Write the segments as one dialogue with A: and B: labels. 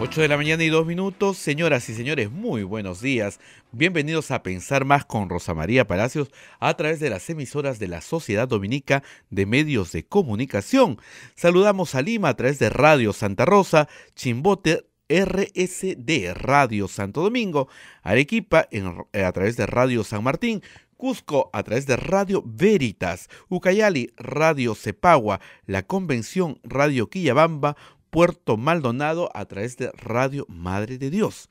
A: 8 de la mañana y 2 minutos. Señoras y señores, muy buenos días. Bienvenidos a Pensar Más con Rosa María Palacios a través de las emisoras de la Sociedad Dominica de Medios de Comunicación. Saludamos a Lima a través de Radio Santa Rosa, Chimbote RSD Radio Santo Domingo, Arequipa eh, a través de Radio San Martín, Cusco a través de Radio Veritas, Ucayali, Radio Cepagua, La Convención, Radio Quillabamba, Puerto Maldonado a través de Radio Madre de Dios.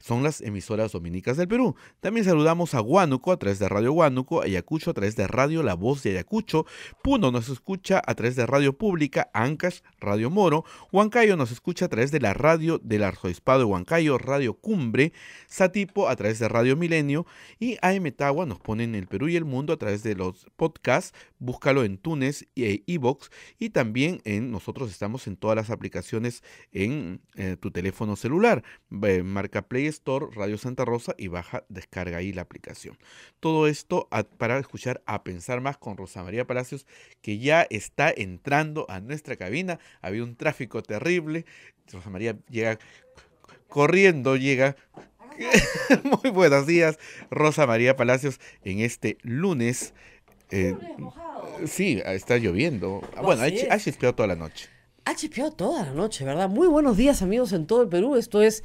A: Son las emisoras dominicas del Perú. También saludamos a Huánuco a través de Radio Huánuco, Ayacucho a través de Radio La Voz de Ayacucho, Puno nos escucha a través de Radio Pública, Ancas Radio Moro, Huancayo nos escucha a través de la radio del Arzobispado de Huancayo, Radio Cumbre, Satipo a través de Radio Milenio y AM Tawa nos ponen el Perú y el mundo a través de los podcasts búscalo en Tunes y eh, Evox y también en nosotros estamos en todas las aplicaciones en eh, tu teléfono celular. marca Play Store, Radio Santa Rosa y baja, descarga ahí la aplicación. Todo esto para escuchar a pensar más con Rosa María Palacios que ya está entrando a nuestra cabina. Había un tráfico terrible. Rosa María llega corriendo, llega muy buenos días, Rosa María Palacios, en este lunes eh, sí, está lloviendo. bueno, ha, chispeado toda la noche.
B: Ha chispeado toda la noche, ¿verdad? Muy buenos días, amigos en todo el Perú. Esto es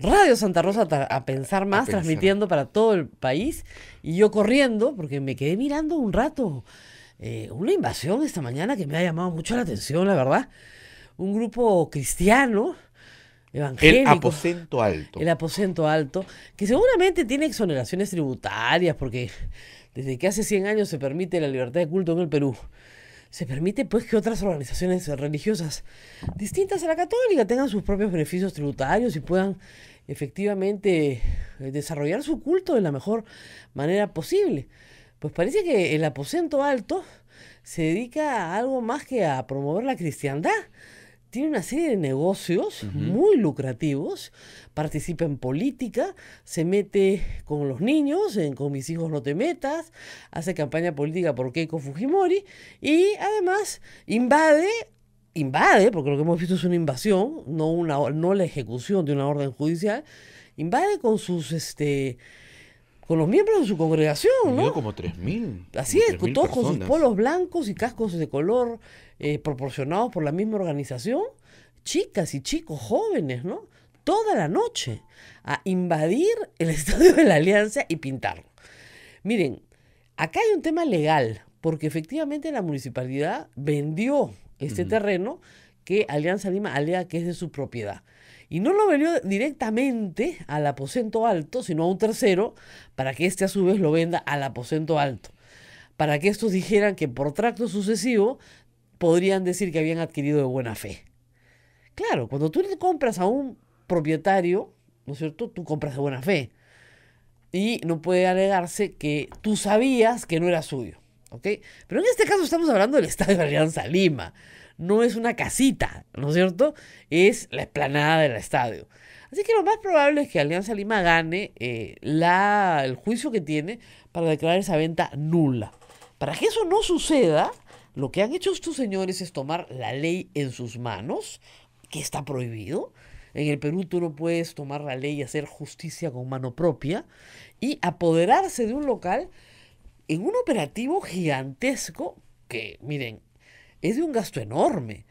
B: Radio Santa Rosa a pensar más, transmitiendo para todo el país. Y yo corriendo, porque me quedé mirando un rato eh, una invasión esta mañana que me ha llamado mucho la atención, la verdad. Un grupo cristiano.
A: evangélico El aposento alto.
B: El aposento alto, que seguramente tiene exoneraciones tributarias, porque desde que hace 100 años se permite la libertad de culto en el Perú. Se permite pues que otras organizaciones religiosas distintas a la católica tengan sus propios beneficios tributarios y puedan efectivamente eh, desarrollar su culto de la mejor manera posible. Pues parece que el aposento alto se dedica a algo más que a promover la cristiandad tiene una serie de negocios muy lucrativos, participa en política, se mete con los niños, en con mis hijos no te metas, hace campaña política por Keiko Fujimori y además invade invade, porque lo que hemos visto es una invasión, no una no la ejecución de una orden judicial, invade con sus este con los miembros de su congregación, como 3.000. Así es, todos con sus polos blancos y cascos de color eh, proporcionados por la misma organización, chicas y chicos jóvenes, ¿no? Toda la noche a invadir el estadio de la Alianza y pintarlo. Miren, acá hay un tema legal, porque efectivamente la municipalidad vendió este terreno que Alianza Lima alega que es de su propiedad. Y no lo vendió directamente al aposento alto, sino a un tercero, para que éste a su vez lo venda al aposento alto. Para que estos dijeran que por tracto sucesivo podrían decir que habían adquirido de buena fe. Claro, cuando tú le compras a un propietario, ¿no es cierto? Tú compras de buena fe. Y no puede alegarse que tú sabías que no era suyo. ¿Ok? Pero en este caso estamos hablando del estadio de Alianza Lima. No es una casita, ¿no es cierto? Es la esplanada del estadio. Así que lo más probable es que Alianza Lima gane eh, la, el juicio que tiene para declarar esa venta nula. Para que eso no suceda, lo que han hecho estos señores es tomar la ley en sus manos, que está prohibido. En el Perú tú no puedes tomar la ley y hacer justicia con mano propia y apoderarse de un local en un operativo gigantesco que, miren, es de un gasto enorme.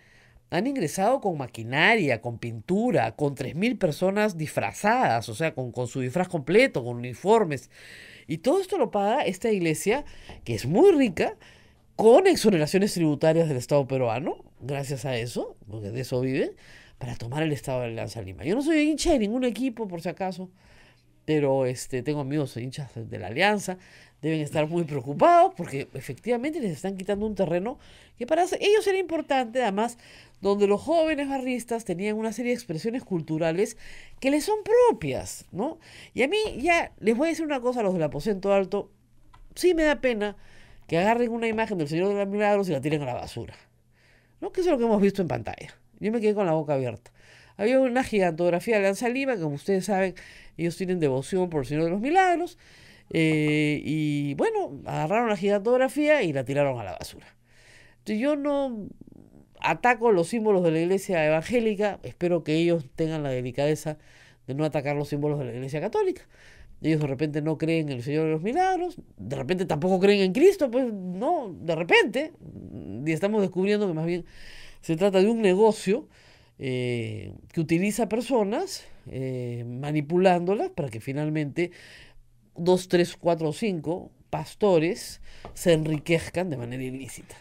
B: Han ingresado con maquinaria, con pintura, con 3.000 personas disfrazadas, o sea, con, con su disfraz completo, con uniformes. Y todo esto lo paga esta iglesia, que es muy rica, con exoneraciones tributarias del Estado peruano, gracias a eso, porque de eso viven, para tomar el Estado de la Alianza Lima. Yo no soy hincha de ningún equipo, por si acaso, pero este, tengo amigos hinchas de la Alianza, deben estar muy preocupados porque efectivamente les están quitando un terreno que para ellos era importante, además, donde los jóvenes barristas tenían una serie de expresiones culturales que les son propias, ¿no? Y a mí ya les voy a decir una cosa a los del aposento alto, sí me da pena que agarren una imagen del Señor de los Milagros y la tiren a la basura. No, que eso es lo que hemos visto en pantalla. Yo me quedé con la boca abierta. Había una gigantografía de Lanza Lima, que como ustedes saben, ellos tienen devoción por el Señor de los Milagros. Eh, y bueno, agarraron la gigantografía y la tiraron a la basura. yo no ataco los símbolos de la iglesia evangélica, espero que ellos tengan la delicadeza de no atacar los símbolos de la iglesia católica. Ellos de repente no creen en el Señor de los Milagros, de repente tampoco creen en Cristo, pues no, de repente. Mm, y estamos descubriendo que más bien se trata de un negocio eh, que utiliza personas, eh, manipulándolas para que finalmente dos, tres, cuatro o cinco pastores se enriquezcan de manera ilícita.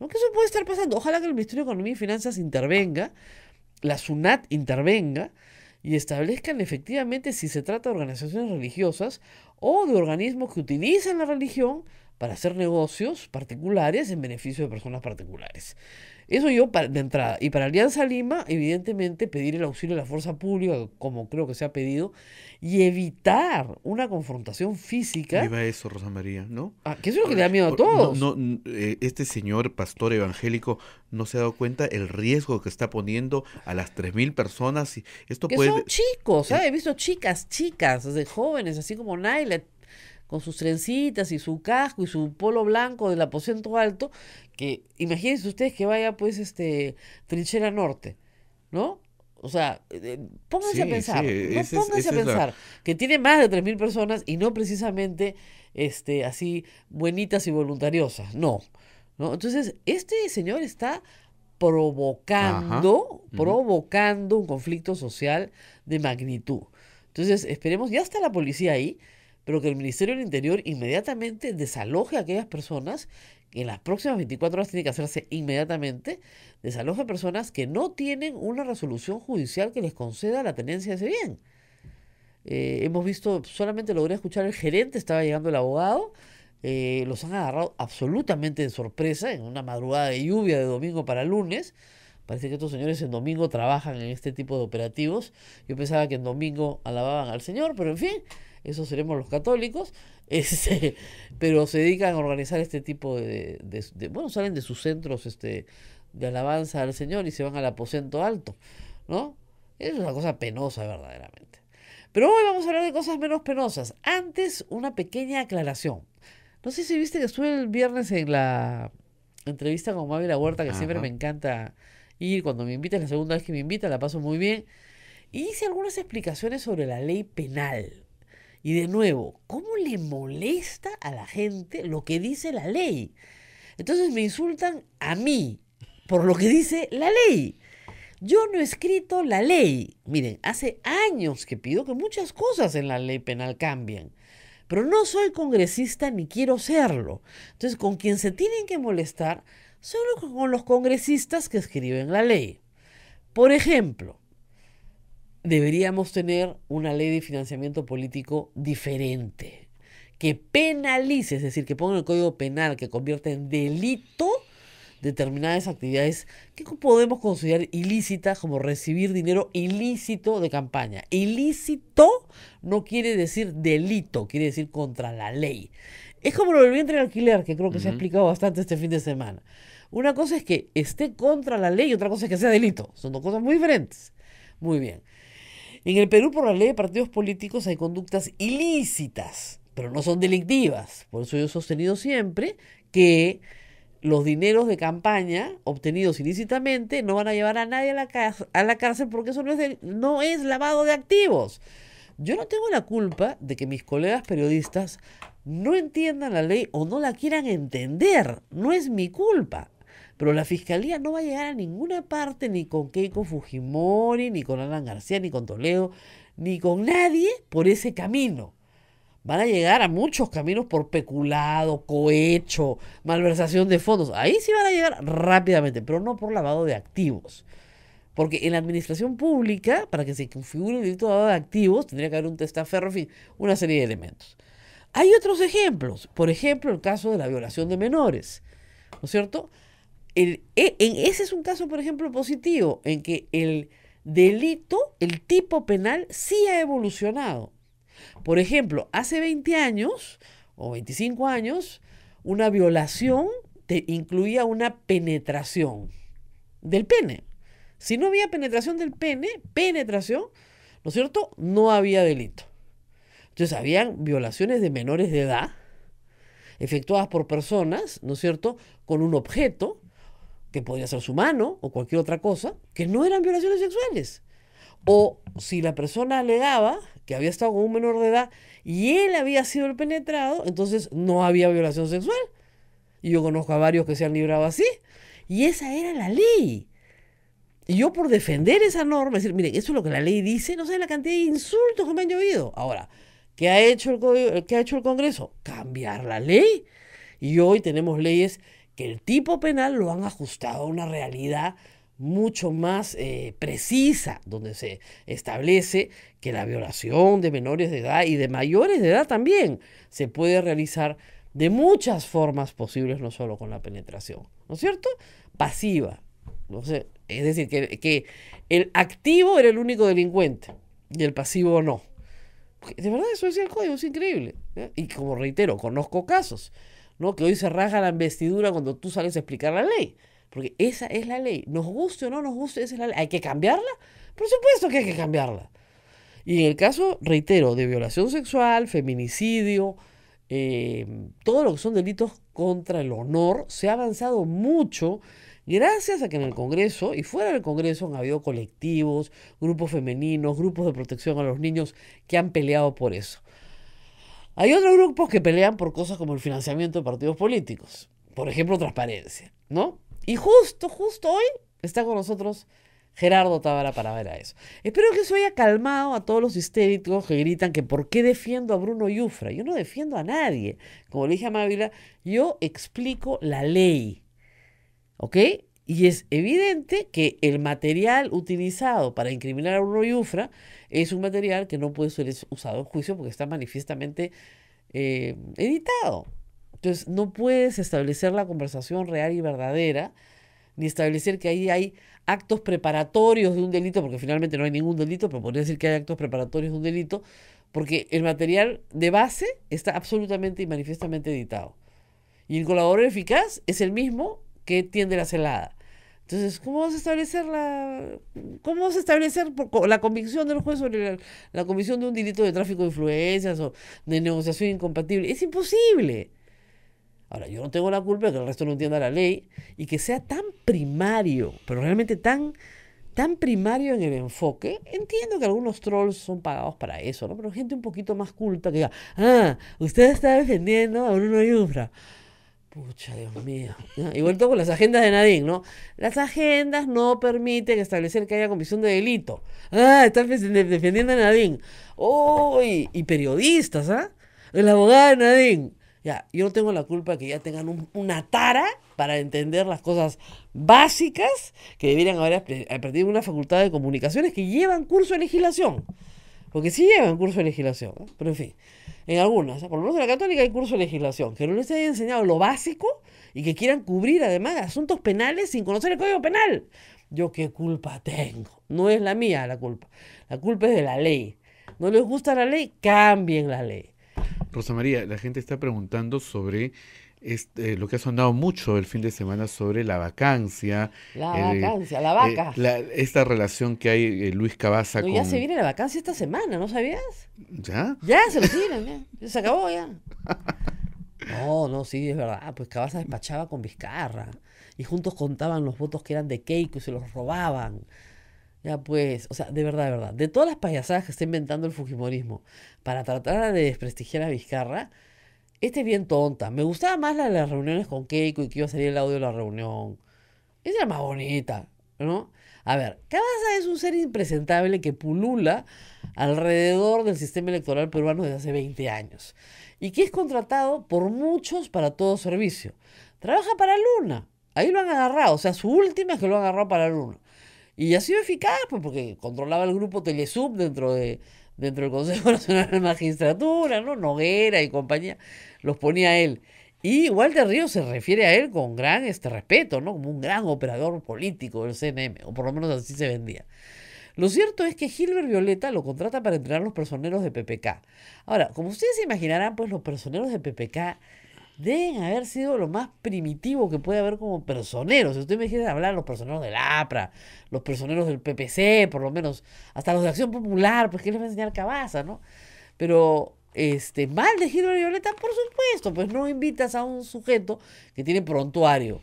B: lo Que eso puede estar pasando. Ojalá que el Ministerio de Economía y Finanzas intervenga, la SUNAT intervenga y establezcan efectivamente si se trata de organizaciones religiosas o de organismos que utilizan la religión para hacer negocios particulares en beneficio de personas particulares. Eso yo de entrada. Y para Alianza Lima, evidentemente, pedir el auxilio de la fuerza pública, como creo que se ha pedido, y evitar una confrontación física. Viva
A: eso, Rosa María, ¿no? Ah, es lo que le da miedo a todos. No, eh, este señor pastor evangélico no se ha dado cuenta el riesgo que está poniendo a las 3.000 personas. Esto que son
B: chicos, eh, ¿sabes? He visto chicas, chicas, de jóvenes, así como Naila, con sus trencitas y su casco y su polo blanco del aposento alto, que imagínense ustedes que vaya pues este trinchera norte, ¿no? O sea, eh, eh, pónganse a pensar, pónganse a pensar, que tiene más de 3.000 personas y no precisamente este, así buenitas y voluntariosas, no, no. Entonces, este señor está provocando, provocando un conflicto social de magnitud. Entonces, esperemos, ya está la policía ahí, pero que el Ministerio del Interior inmediatamente desaloje a aquellas personas que en las próximas 24 horas tiene que hacerse inmediatamente, desaloje a personas que no tienen una resolución judicial que les conceda la tenencia de ese bien. Eh, hemos visto, solamente logré escuchar el gerente, estaba llegando el abogado, eh, los han agarrado absolutamente de sorpresa en una madrugada de lluvia de domingo para lunes. Parece que estos señores en domingo trabajan en este tipo de operativos. Yo pensaba que en domingo alababan al Señor, pero en fin, esos seremos los católicos, este, pero se dedican a organizar este tipo de, bueno, salen de sus centros este, de alabanza al Señor y se van al aposento alto, ¿no? Es una cosa penosa verdaderamente. Pero hoy vamos a hablar de cosas menos penosas. Antes, una pequeña aclaración. No sé si viste que estuve el viernes en la entrevista con Mavi La Huerta, que siempre me encanta ir cuando me invita, es la segunda vez que me invita, la paso muy bien. Y hice algunas explicaciones sobre la ley penal. Y de nuevo, ¿cómo le molesta a la gente lo que dice la ley? Entonces me insultan a mí por lo que dice la ley. Yo no he escrito la ley. Miren, hace años que pido que muchas cosas en la ley penal cambien. Pero no soy congresista ni quiero serlo. Entonces, con quien se tienen que molestar solo con los congresistas que escriben la ley. Por ejemplo, deberíamos tener una ley de financiamiento político diferente, que penalice, es decir, que ponga en el código penal, que convierta en delito determinadas actividades que podemos considerar ilícitas, como recibir dinero ilícito de campaña. Ilícito no quiere decir delito, quiere decir contra la ley. Es como lo del vientre de alquiler, que creo que se ha explicado bastante este fin de semana. Una cosa es que esté contra la ley y otra cosa es que sea delito. Son dos cosas muy diferentes. Muy bien. En el Perú, por la ley de partidos políticos, hay conductas ilícitas, pero no son delictivas. Por eso yo he sostenido siempre que los dineros de campaña obtenidos ilícitamente no van a llevar a nadie a la, cárcel porque eso no es, no es lavado de activos. Yo no tengo la culpa de que mis colegas periodistas no entiendan la ley o no la quieran entender. No es mi culpa. Pero la fiscalía no va a llegar a ninguna parte, ni con Keiko Fujimori, ni con Alan García, ni con Toledo, ni con nadie por ese camino. Van a llegar a muchos caminos por peculado, cohecho, malversación de fondos. Ahí sí van a llegar rápidamente, pero no por lavado de activos. Porque en la administración pública, para que se configure el delito de lavado de activos, tendría que haber un testaferro, en fin, una serie de elementos. Hay otros ejemplos. Por ejemplo, el caso de la violación de menores. ¿No es cierto? E, en ese es un caso, por ejemplo, positivo, en que el delito, el tipo penal, sí ha evolucionado. Por ejemplo, hace 20 años o 25 años, una violación incluía una penetración del pene. Si no había penetración del pene, penetración, ¿no es cierto? No había delito. Entonces, habían violaciones de menores de edad efectuadas por personas, ¿no es cierto?, con un objeto, que podía ser su mano o cualquier otra cosa, que no eran violaciones sexuales. O si la persona alegaba que había estado con un menor de edad y él había sido el penetrado, entonces no había violación sexual. Y yo conozco a varios que se han librado así. Y esa era la ley. Y yo por defender esa norma, decir, miren, eso es lo que la ley dice, no sé la cantidad de insultos que me han llovido. Ahora, ¿qué ha hecho el, ¿qué ha hecho el Congreso? Cambiar la ley. Y hoy tenemos leyes que el tipo penal lo han ajustado a una realidad mucho más eh, precisa, donde se establece que la violación de menores de edad y de mayores de edad también se puede realizar de muchas formas posibles, no solo con la penetración, ¿no es cierto? Pasiva. No sé, es decir, que, el activo era el único delincuente y el pasivo no. De verdad, eso es el código, es increíble. ¿eh? Y como reitero, conozco casos ¿no? que hoy se rasga la investidura cuando tú sales a explicar la ley. Porque esa es la ley. Nos guste o no nos guste, esa es la ley. ¿Hay que cambiarla? Por supuesto que hay que cambiarla. Y en el caso, reitero, de violación sexual, feminicidio, eh, todo lo que son delitos contra el honor, se ha avanzado mucho gracias a que en el Congreso y fuera del Congreso han habido colectivos, grupos femeninos, grupos de protección a los niños que han peleado por eso. Hay otros grupos que pelean por cosas como el financiamiento de partidos políticos. Por ejemplo, transparencia, ¿no? Y justo, justo hoy está con nosotros Gerardo Tábara para ver a eso. Espero que eso haya calmado a todos los histéricos que gritan que por qué defiendo a Bruno Yufra. Yo no defiendo a nadie. Como le dije a Mávila, yo explico la ley. ¿Ok? Y es evidente que el material utilizado para incriminar a Bruno Yufra es un material que no puede ser usado en juicio porque está manifiestamente eh, editado. Entonces, no puedes establecer la conversación real y verdadera, ni establecer que ahí hay actos preparatorios de un delito, porque finalmente no hay ningún delito, pero podría decir que hay actos preparatorios de un delito, porque el material de base está absolutamente y manifiestamente editado. Y el colaborador eficaz es el mismo que tiende la celada. Entonces, ¿cómo vas a establecer la, cómo vas a establecer por, la convicción del juez sobre la, la, comisión de un delito de tráfico de influencias o de negociación incompatible? Es imposible. Ahora, yo no tengo la culpa de que el resto no entienda la ley y que sea tan primario, pero realmente tan, tan primario en el enfoque. Entiendo que algunos trolls son pagados para eso, ¿no? Pero gente un poquito más culta que diga, ah, usted está defendiendo a Bruno Yufra. Pucha, Dios mío. Igual vuelto con las agendas de Nadine, ¿no? Las agendas no permiten establecer que haya comisión de delito. Ah, están defendiendo a Nadine. ¡Oh! Y, periodistas, ¿ah? El abogado de Nadine. Ya, yo no tengo la culpa que ya tengan una tara para entender las cosas básicas que debieran haber aprendido en una facultad de comunicaciones que llevan curso de legislación. Porque sí llevan curso de legislación, pero en fin, en algunas, ¿eh? por lo menos en la católica hay curso de legislación, que no les haya enseñado lo básico y que quieran cubrir además asuntos penales sin conocer el código penal. Yo qué culpa tengo, no es la mía la culpa, la culpa es de la ley. No les gusta la ley, cambien la
A: ley. Rosa María, la gente está preguntando sobre este, lo que ha sonado mucho el fin de semana sobre la vacancia. La eh, vacancia, la eh, vaca. esta relación que hay eh, Luis Cabaza con... Ya se
B: viene la vacancia esta semana, ¿no sabías? ¿Ya? Ya, se lo ya. Se acabó ya. No, no, sí, es verdad. Pues Cabaza despachaba con Vizcarra. Y juntos contaban los votos que eran de Keiko y se los robaban. Ya pues, o sea, de verdad, de verdad. De todas las payasadas que está inventando el Fujimorismo para tratar de desprestigiar a Vizcarra, esta es bien tonta. Me gustaba más la de las reuniones con Keiko y que iba a salir el audio de la reunión. Esa la más bonita, ¿no? A ver, Cabaza es un ser impresentable que pulula alrededor del sistema electoral peruano desde hace 20 años y que es contratado por muchos para todo servicio. Trabaja para Luna. Ahí lo han agarrado. O sea, su última es que lo han agarrado para Luna. Y ha sido eficaz, pues, porque controlaba el grupo Telesub dentro de, dentro del Consejo Nacional de Magistratura, ¿no? Noguera y compañía, los ponía él. Y Walter Ríos se refiere a él con gran este respeto, ¿no? Como un gran operador político del CNM, o por lo menos así se vendía. Lo cierto es que Gilbert Violeta lo contrata para entrenar los personeros de PPK. Ahora, como ustedes se imaginarán, pues los personeros de PPK deben haber sido lo más primitivo que puede haber como personeros. Si usted me quiere hablar los personeros del APRA, los personeros del PPC, por lo menos, hasta los de Acción Popular, pues que les va a enseñar Cabaza, ¿no? Pero este, mal de Giro Violeta, por supuesto, pues no invitas a un sujeto que tiene prontuario.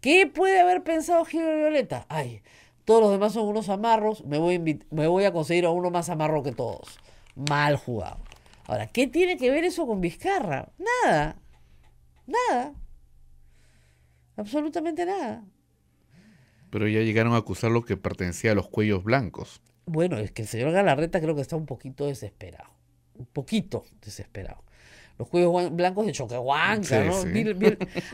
B: ¿Qué puede haber pensado Giro Violeta? Ay, todos los demás son unos amarros, me voy, a me voy a conseguir a uno más amarro que todos. Mal jugado. Ahora, ¿qué tiene que ver eso con Vizcarra? Nada. Nada. Absolutamente nada.
A: Pero ya llegaron a acusar lo que pertenecía a los cuellos blancos.
B: Bueno, es que el señor Galarreta creo que está un poquito desesperado. Un poquito desesperado. Los cuellos blancos de Choquehuanca, ¿no?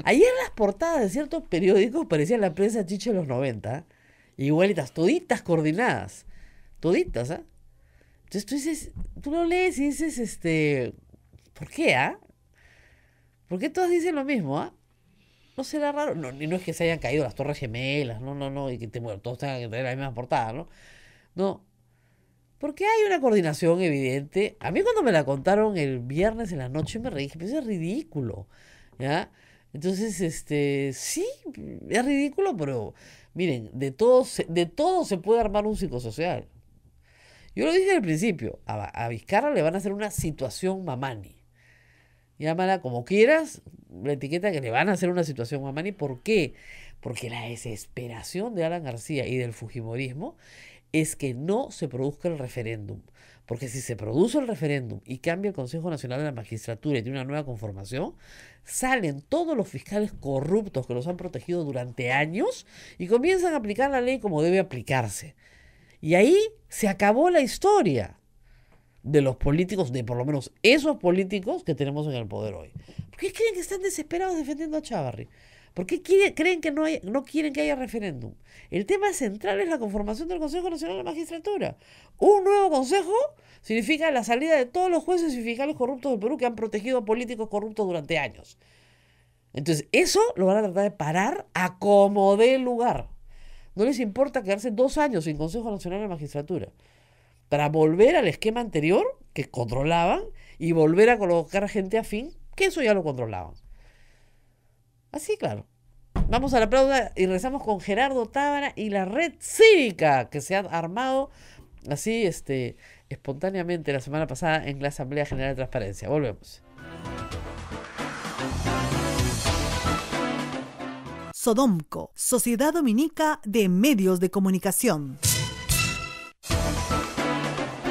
B: Ayer las portadas de ciertos periódicos parecían la prensa chicha de los 90. Igualitas, toditas coordinadas. Toditas, ¿ah? Entonces tú dices, tú lo lees y dices, este, ¿por qué, ah? ¿Por qué todas dicen lo mismo, ah? ¿No será raro? No, no es que se hayan caído las torres gemelas, no, no, no, y que todos tengan que tener la misma portada, ¿no? No. Porque hay una coordinación evidente. A mí cuando me la contaron el viernes en la noche me reí, dije, pero eso es ridículo, ¿ya? Entonces, este, sí, es ridículo, pero miren, de todo se, de todo se puede armar un psicosocial. Yo lo dije al principio, a, a Vizcarra le van a hacer una situación mamani llámala como quieras, la etiqueta que le van a hacer una situación a y ¿Por qué? Porque la desesperación de Alan García y del Fujimorismo es que no se produzca el referéndum. Porque si se produce el referéndum y cambia el Consejo Nacional de la Magistratura y tiene una nueva conformación, salen todos los fiscales corruptos que los han protegido durante años y comienzan a aplicar la ley como debe aplicarse. Y ahí se acabó la historia de los políticos, de por lo menos esos políticos que tenemos en el poder hoy. ¿Por qué creen que están desesperados defendiendo a Chávarri? ¿Por qué creen que no, hay, no quieren que haya referéndum? El tema central es la conformación del Consejo Nacional de la Magistratura. Un nuevo consejo significa la salida de todos los jueces y fiscales corruptos del Perú que han protegido a políticos corruptos durante años. Entonces, eso lo van a tratar de parar a como dé lugar. No les importa quedarse dos años sin Consejo Nacional de Magistratura para volver al esquema anterior que controlaban y volver a colocar gente afín, que eso ya lo controlaban. Así, claro. Vamos a la aplauda y rezamos con Gerardo Tábara y la red cívica que se ha armado así este, espontáneamente la semana pasada en la Asamblea General de Transparencia. Volvemos. Sodomco, Sociedad Dominica de Medios de Comunicación.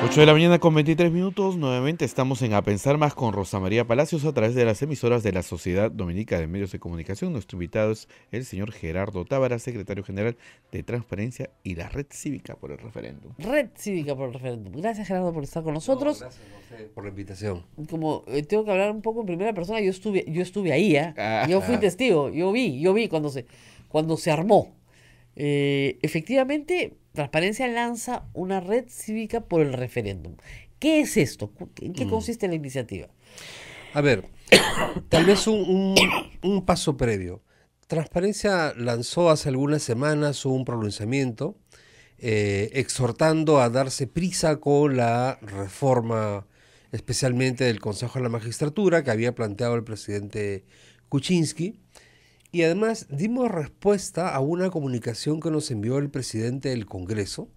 A: 8 de la mañana con 23 minutos, nuevamente estamos en A Pensar Más con Rosa María Palacios a través de las emisoras de la Sociedad Dominica de Medios de Comunicación. Nuestro invitado es el señor Gerardo Tábara, secretario general de Transparencia y la Red Cívica por el Referéndum.
B: Red Cívica por el Referéndum. Gracias Gerardo por estar con nosotros. gracias
A: por la invitación.
B: Como eh, tengo que hablar un poco en primera persona, yo estuve, yo estuve ahí, ¿ah? Ah. yo fui testigo, yo vi, yo vi cuando se, cuando se armó. Eh, efectivamente Transparencia lanza una red cívica por el referéndum. ¿Qué es esto? ¿En qué mm. consiste la iniciativa? A ver, tal vez un, paso previo.
C: Transparencia lanzó hace algunas semanas un pronunciamiento eh, exhortando a darse prisa con la reforma, especialmente del Consejo de la Magistratura, que había planteado el presidente Kuczynski y además dimos respuesta a una comunicación que nos envió el presidente del Congreso,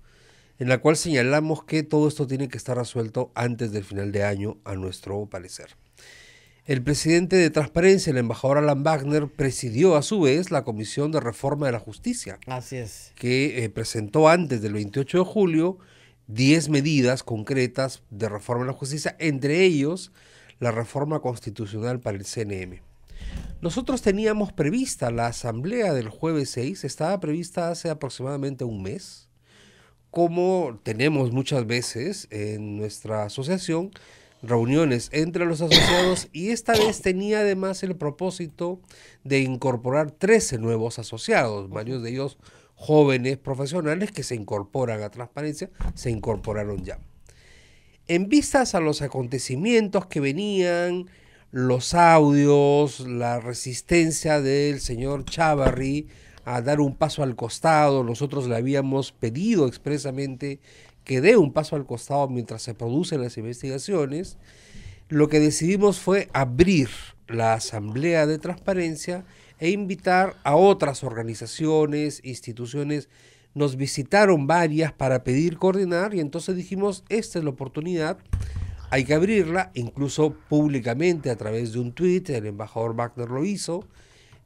C: en la cual señalamos que todo esto tiene que estar resuelto antes del final de año, a nuestro parecer. El presidente de Transparencia, el embajador Alan Wagner, presidió a su vez la Comisión de Reforma de la Justicia. Así Que eh, presentó antes del 28 de julio 10 medidas concretas de reforma de la justicia, entre ellos la reforma constitucional para el CNM. Nosotros teníamos prevista la asamblea del jueves 6, estaba prevista hace aproximadamente un mes, como tenemos muchas veces en nuestra asociación, reuniones entre los asociados y esta vez tenía además el propósito de incorporar 13 nuevos asociados, varios de ellos jóvenes profesionales que se incorporan a Transparencia, se incorporaron ya. En vistas a los acontecimientos que venían, los audios, la resistencia del señor Chávarri a dar un paso al costado. Nosotros le habíamos pedido expresamente que dé un paso al costado mientras se producen las investigaciones. Lo que decidimos fue abrir la Asamblea de Transparencia e invitar a otras organizaciones, instituciones. Nos visitaron varias para pedir coordinar y entonces dijimos, esta es la oportunidad hay que abrirla, incluso públicamente a través de un tweet, el embajador Wagner lo hizo,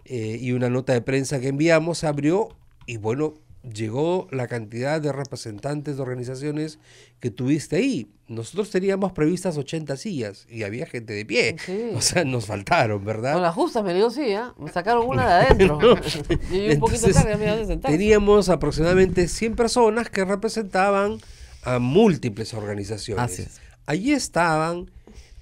C: eh, y una nota de prensa que enviamos se abrió y bueno, llegó la cantidad de representantes de organizaciones que tuviste ahí. Nosotros teníamos previstas 80 sillas y había gente de pie. O sea, nos faltaron, ¿verdad? Con las
B: justas me dio sí, ¿eh? Me sacaron una de adentro. un poquito tarde,
C: Teníamos aproximadamente 100 personas que representaban a múltiples organizaciones. Así es. Allí estaban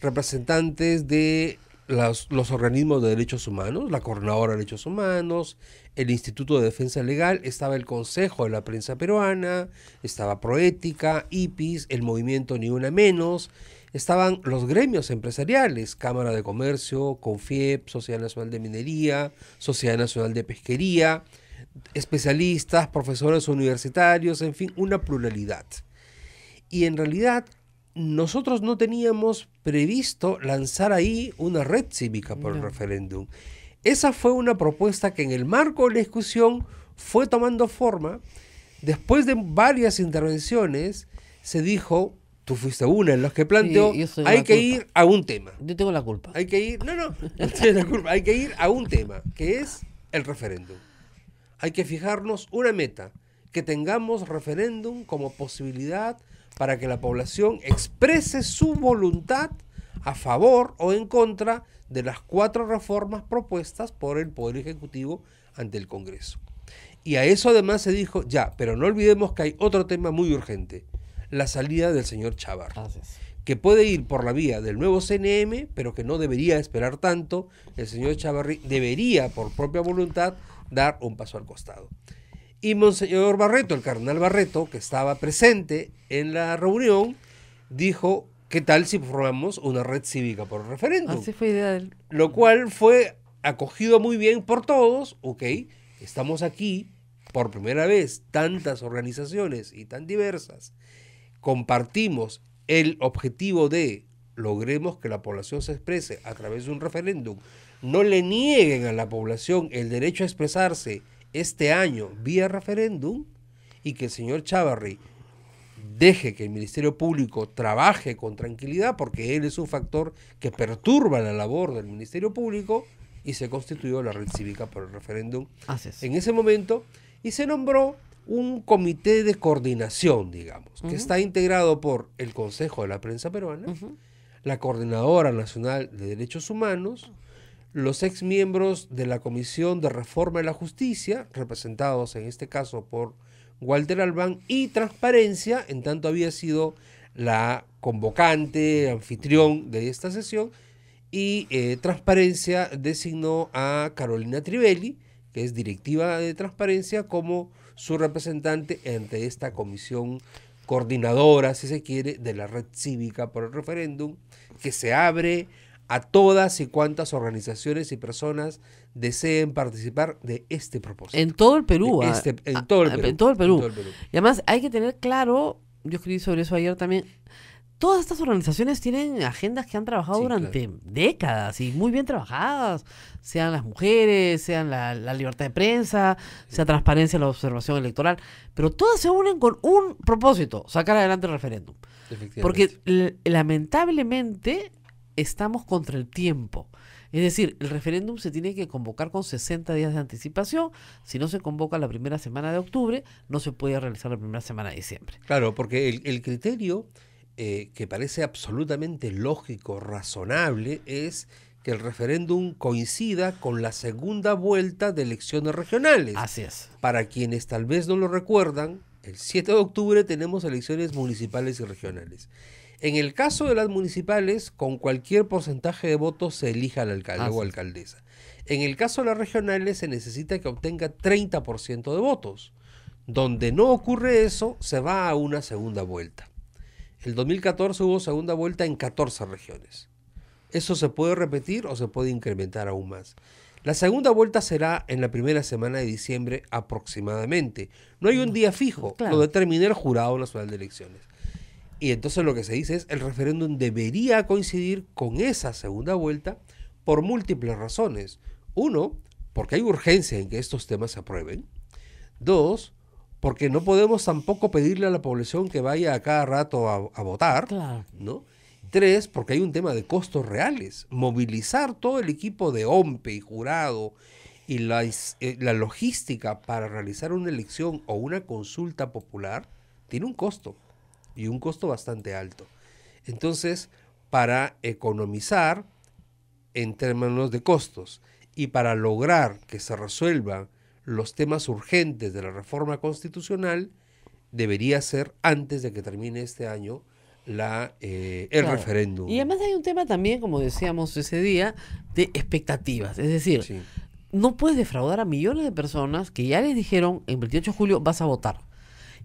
C: representantes de los, organismos de derechos humanos, la Coordinadora de Derechos Humanos, el Instituto de Defensa Legal, estaba el Consejo de la Prensa Peruana, estaba Proética, IPIS, el Movimiento Ni Una Menos, estaban los gremios empresariales, Cámara de Comercio, CONFIEP, Sociedad Nacional de Minería, Sociedad Nacional de Pesquería, especialistas, profesores universitarios, en fin, una pluralidad. Y en realidad nosotros no teníamos previsto lanzar ahí una red cívica por el referéndum. Esa fue una propuesta que en el marco de la discusión fue tomando forma. Después de varias intervenciones, se dijo, tú fuiste una en los que planteó, hay que ir a un tema. Yo tengo la culpa. Hay que ir, no, no, no la culpa. Hay que ir a un tema, que es el referéndum. Hay que fijarnos una meta, que tengamos referéndum como posibilidad para que la población exprese su voluntad a favor o en contra de las cuatro reformas propuestas por el Poder Ejecutivo ante el Congreso. Y a eso además se dijo, ya, pero no olvidemos que hay otro tema muy urgente, la salida del señor Chávar, que puede ir por la vía del nuevo CNM, pero que no debería esperar tanto, el señor Chávarri debería por propia voluntad dar un paso al costado. Y Monseñor Barreto, el cardenal Barreto, que estaba presente en la reunión, dijo, ¿qué tal si formamos una red cívica por referéndum? Así fue ideal. Lo cual fue acogido muy bien por todos, ok, estamos aquí por primera vez, tantas organizaciones y tan diversas, compartimos el objetivo de logremos que la población se exprese a través de un referéndum, no le nieguen a la población el derecho a expresarse este año vía referéndum y que el señor Chávarri deje que el Ministerio Público trabaje con tranquilidad porque él es un factor que perturba la labor del Ministerio Público y se constituyó la red cívica por el referéndum en ese momento y se nombró un comité de coordinación, digamos, que está integrado por el Consejo de la Prensa Peruana, la Coordinadora Nacional de Derechos Humanos, los exmiembros de la Comisión de Reforma de la Justicia, representados en este caso por Walter Albán, y Transparencia, en tanto había sido la convocante, anfitrión de esta sesión, y eh, Transparencia designó a Carolina Trivelli, que es directiva de Transparencia, como su representante ante esta comisión coordinadora, si se quiere, de la red cívica por el referéndum, que se abre a todas y cuantas organizaciones y personas deseen participar de este propósito. En todo el ah, este, ah, ah, Perú. en, todo el Perú en, todo el Perú.
B: Y además hay que tener claro, yo escribí sobre eso ayer también, todas estas organizaciones tienen agendas que han trabajado durante décadas y muy bien trabajadas, sean las mujeres, sean la, libertad de prensa, sea transparencia en la observación electoral, pero todas se unen con un propósito, sacar adelante el referéndum. Porque lamentablemente estamos contra el tiempo. Es decir, el referéndum se tiene que convocar con 60 días de anticipación. Si no se convoca la primera semana de octubre, no se puede realizar la primera semana de diciembre. Claro, porque el, criterio eh, que parece absolutamente lógico,
C: razonable, es que el referéndum coincida con la segunda vuelta de elecciones regionales. Así es. Para quienes tal vez no lo recuerdan, el 7 de octubre tenemos elecciones municipales y regionales. En el caso de las municipales, con cualquier porcentaje de votos se elija al alcalde ah, o alcaldesa. En el caso de las regionales se necesita que obtenga 30% de votos. Donde no ocurre eso, se va a una segunda vuelta. El 2014 hubo segunda vuelta en 14 regiones. Eso se puede repetir o se puede incrementar aún más. La segunda vuelta será en la primera semana de diciembre aproximadamente. No hay un mm, día fijo, lo determina el Jurado Nacional de Elecciones. Y entonces lo que se dice es el referéndum debería coincidir con esa segunda vuelta por múltiples razones. Uno, porque hay urgencia en que estos temas se aprueben. Dos, porque no podemos tampoco pedirle a la población que vaya a cada rato a, votar, ¿no? Tres, porque hay un tema de costos reales. Movilizar todo el equipo de OMPE y jurado y la eh, logística para realizar una elección o una consulta popular tiene un costo y un costo bastante alto. Entonces, para economizar en términos de costos y para lograr que se resuelvan los temas urgentes de la reforma constitucional, debería ser antes de que termine este año la, eh, el referéndum. Y
B: además hay un tema también, como decíamos ese día, de expectativas. Es decir, no puedes defraudar a millones de personas que ya les dijeron el 28 de julio vas a votar.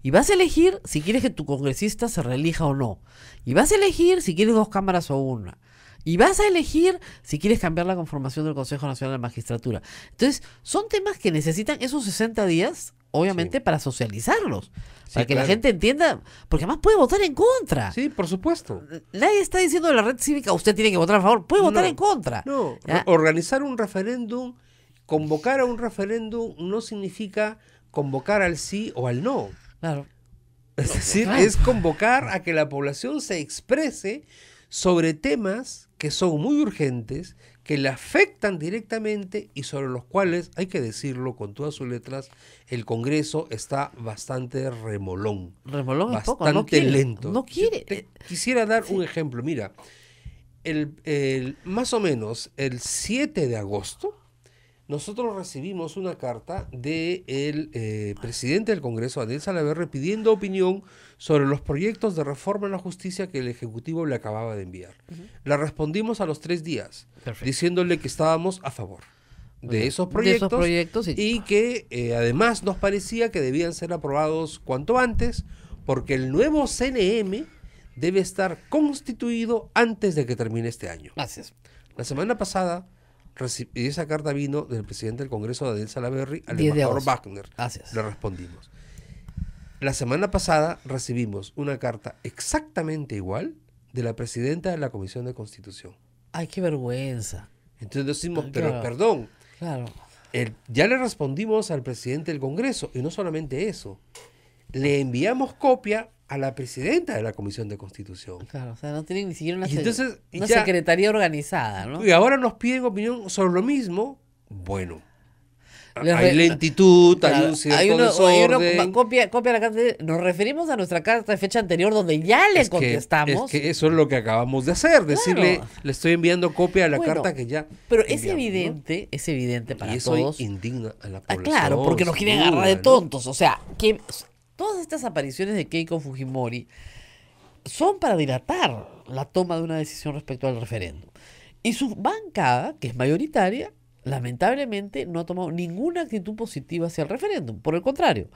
B: Y vas a elegir si quieres que tu congresista se reelija o no. Y vas a elegir si quieres dos cámaras o una. Y vas a elegir si quieres cambiar la conformación del Consejo Nacional de Magistratura. Entonces, son temas que necesitan esos 60 días, obviamente, para socializarlos. para que la gente entienda, porque además puede votar en contra. Sí, por supuesto. Nadie está diciendo de la red cívica, usted tiene que votar
C: a favor, puede votar en contra. No, organizar un referéndum, convocar a un referéndum no significa convocar al sí o al no. Claro. Es decir, es convocar a que la población se exprese sobre temas que son muy urgentes, que le afectan directamente y sobre los cuales, hay que decirlo con todas sus letras, el Congreso está bastante remolón. Remolón bastante lento. No quiere. quisiera dar un ejemplo. Mira, el, más o menos el 7 de agosto, nosotros recibimos una carta del de eh, presidente del Congreso, Daniel Salaverre, pidiendo opinión sobre los proyectos de reforma en la justicia que el Ejecutivo le acababa de enviar. La respondimos a los tres días, diciéndole que estábamos a favor. De, esos proyectos, y, que eh, además nos parecía que debían ser aprobados cuanto antes porque el nuevo CNM debe estar constituido antes de que termine este año. Gracias. La semana pasada y esa carta vino del presidente del Congreso, Daniel Salaverry al embajador Wagner. Gracias. Le respondimos. La semana pasada recibimos una carta exactamente igual de la presidenta de la Comisión de Constitución.
B: Ay, qué vergüenza. Entonces decimos, pero perdón. Claro.
C: ya le respondimos al presidente del Congreso, y no solamente eso. Le enviamos copia a la presidenta de la Comisión de Constitución. Claro,
B: o sea, no tienen ni siquiera una, secretaría organizada, ¿no? Y ahora nos piden opinión sobre lo mismo.
C: Bueno, hay lentitud, hay un cierto hay desorden.
B: copia, la carta. nos referimos a nuestra carta de fecha anterior donde ya le contestamos. es
C: eso es lo que acabamos de hacer, decirle, le estoy
B: enviando copia de la carta que ya. Pero es evidente, es evidente para y eso indigna a la población. Ah, claro, porque nos quieren agarrar de tontos. O sea, que Todas estas apariciones de Keiko Fujimori son para dilatar la toma de una decisión respecto al referéndum. Y su bancada, que es mayoritaria, lamentablemente no ha tomado ninguna actitud positiva hacia el referéndum. Por el contrario,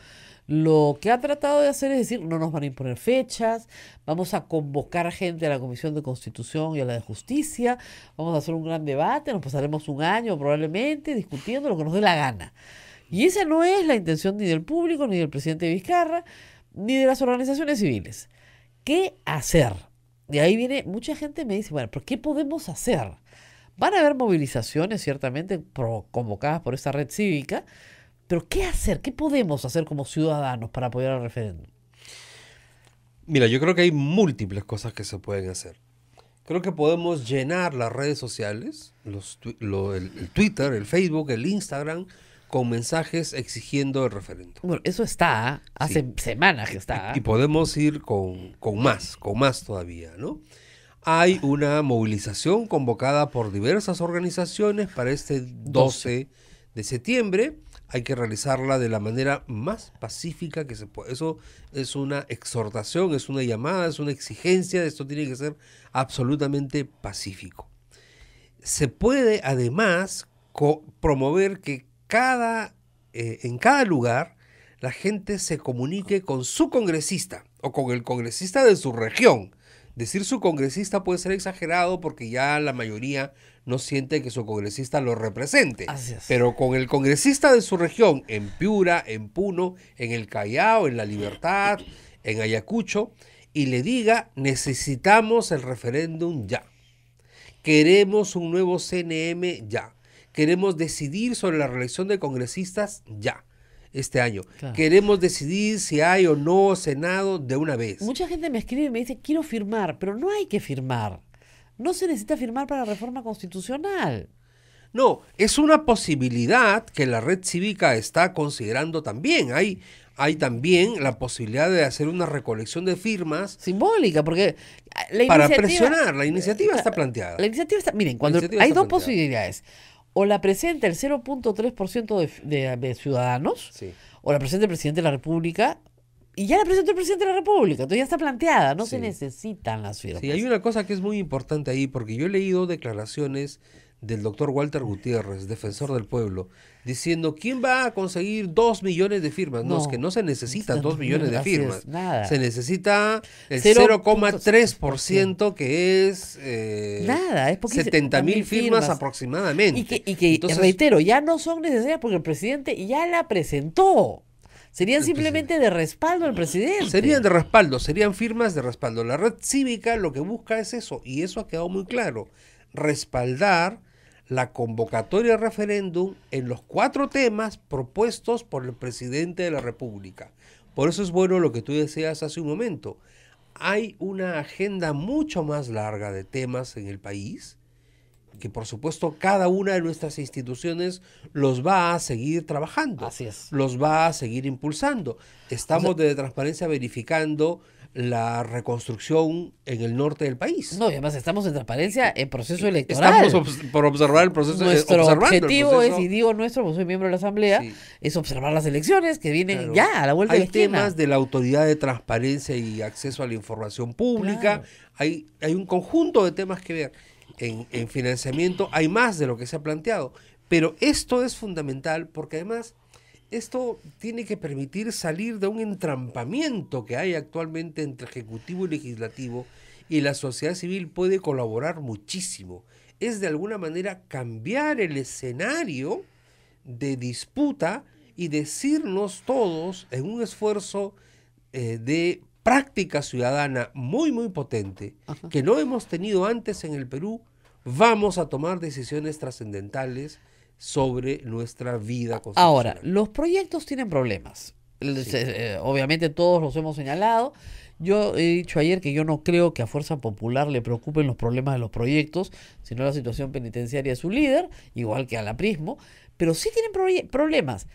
B: lo que ha tratado de hacer es decir, no nos van a imponer fechas, vamos a convocar gente a la Comisión de Constitución y a la de Justicia, vamos a hacer un gran debate, nos pasaremos un año probablemente discutiendo lo que nos dé la gana. Y esa no es la intención ni del público, ni del presidente Vizcarra, ni de las organizaciones civiles. ¿Qué hacer? De ahí viene, mucha gente me dice, bueno, ¿pero qué podemos hacer? Van a haber movilizaciones, ciertamente, convocadas por esta red cívica, pero ¿qué hacer? ¿Qué podemos hacer como ciudadanos para apoyar al referéndum?
C: Mira, yo creo que hay múltiples cosas que se pueden hacer. Creo que podemos llenar las redes sociales, el Twitter, el Facebook, el Instagram, con mensajes exigiendo el referéndum.
B: Bueno, eso está, hace semanas que está. Y,
C: podemos ir con, más, con más todavía, ¿no? Hay una movilización convocada por diversas organizaciones para este 12, de septiembre. Hay que realizarla de la manera más pacífica que se puede. Eso es una exhortación, es una llamada, es una exigencia. Esto tiene que ser absolutamente pacífico. Se puede además promover que cada, eh, en cada lugar la gente se comunique con su congresista o con el congresista de su región. Decir su congresista puede ser exagerado porque ya la mayoría no siente que su congresista lo represente. Pero con el congresista de su región, en Piura, en Puno, en el Callao, en La Libertad, en Ayacucho, y le diga, necesitamos el referéndum ya. Queremos un nuevo CNM ya. Queremos decidir sobre la reelección de congresistas ya este año. Queremos decidir si hay o no Senado de una
B: vez. Mucha gente me escribe y me dice, quiero firmar, pero no hay que firmar. No se necesita firmar para la reforma constitucional. No, es una posibilidad que la red cívica
C: está considerando también. Hay, hay también la posibilidad de hacer una recolección
B: de firmas. Simbólica, porque Para presionar, la iniciativa eh, está planteada. La iniciativa está... Miren, cuando hay dos posibilidades o la presenta el 0.3% de, de, ciudadanos, o la presenta el presidente de la República, y ya la presenta el presidente de la República, entonces ya está planteada, no se necesitan
C: las firmas. Sí, hay una cosa que es muy importante ahí, porque yo he leído declaraciones del doctor Walter Gutiérrez, defensor del pueblo, diciendo quién va a conseguir dos millones de firmas. No, es que no se necesitan dos millones de firmas. Se necesita el 0,3% que es eh, nada, es 70 mil firmas,
B: aproximadamente. Y que, reitero, ya no son necesarias porque el presidente ya la presentó. Serían simplemente de respaldo al presidente. Serían de respaldo,
C: serían firmas de respaldo. La red cívica lo que busca es eso, y eso ha quedado muy claro, respaldar la convocatoria al referéndum en los cuatro temas propuestos por el presidente de la República. Por eso es bueno lo que tú decías hace un momento. Hay una agenda mucho más larga de temas en el país que por supuesto cada una de nuestras instituciones los va a seguir trabajando. Así Los va a seguir impulsando. Estamos de transparencia verificando la reconstrucción en el norte del
B: país. No, y además estamos en transparencia en proceso eh, electoral. Estamos por observar el proceso. Eh, nuestro objetivo es, y digo nuestro, porque soy miembro de la Asamblea, es observar las elecciones que vienen ya a la vuelta de la esquina. Hay temas
C: de la autoridad de transparencia y acceso a la información pública. Hay, hay un conjunto de temas que ver. En, en financiamiento hay más de lo que se ha planteado. Pero esto es fundamental porque además esto tiene que permitir salir de un entrampamiento que hay actualmente entre Ejecutivo y Legislativo y la sociedad civil puede colaborar muchísimo. Es de alguna manera cambiar el escenario de disputa y decirnos todos en un esfuerzo eh, de práctica ciudadana muy, muy potente que no hemos tenido antes en el Perú, vamos a tomar decisiones trascendentales sobre nuestra vida constitucional. Ahora,
B: los proyectos tienen problemas. Eh, obviamente todos los hemos señalado. Yo he dicho ayer que yo no creo que a Fuerza Popular le preocupen los problemas de los proyectos, sino la situación penitenciaria de su líder, igual que a la Prismo pero sí tienen problemas.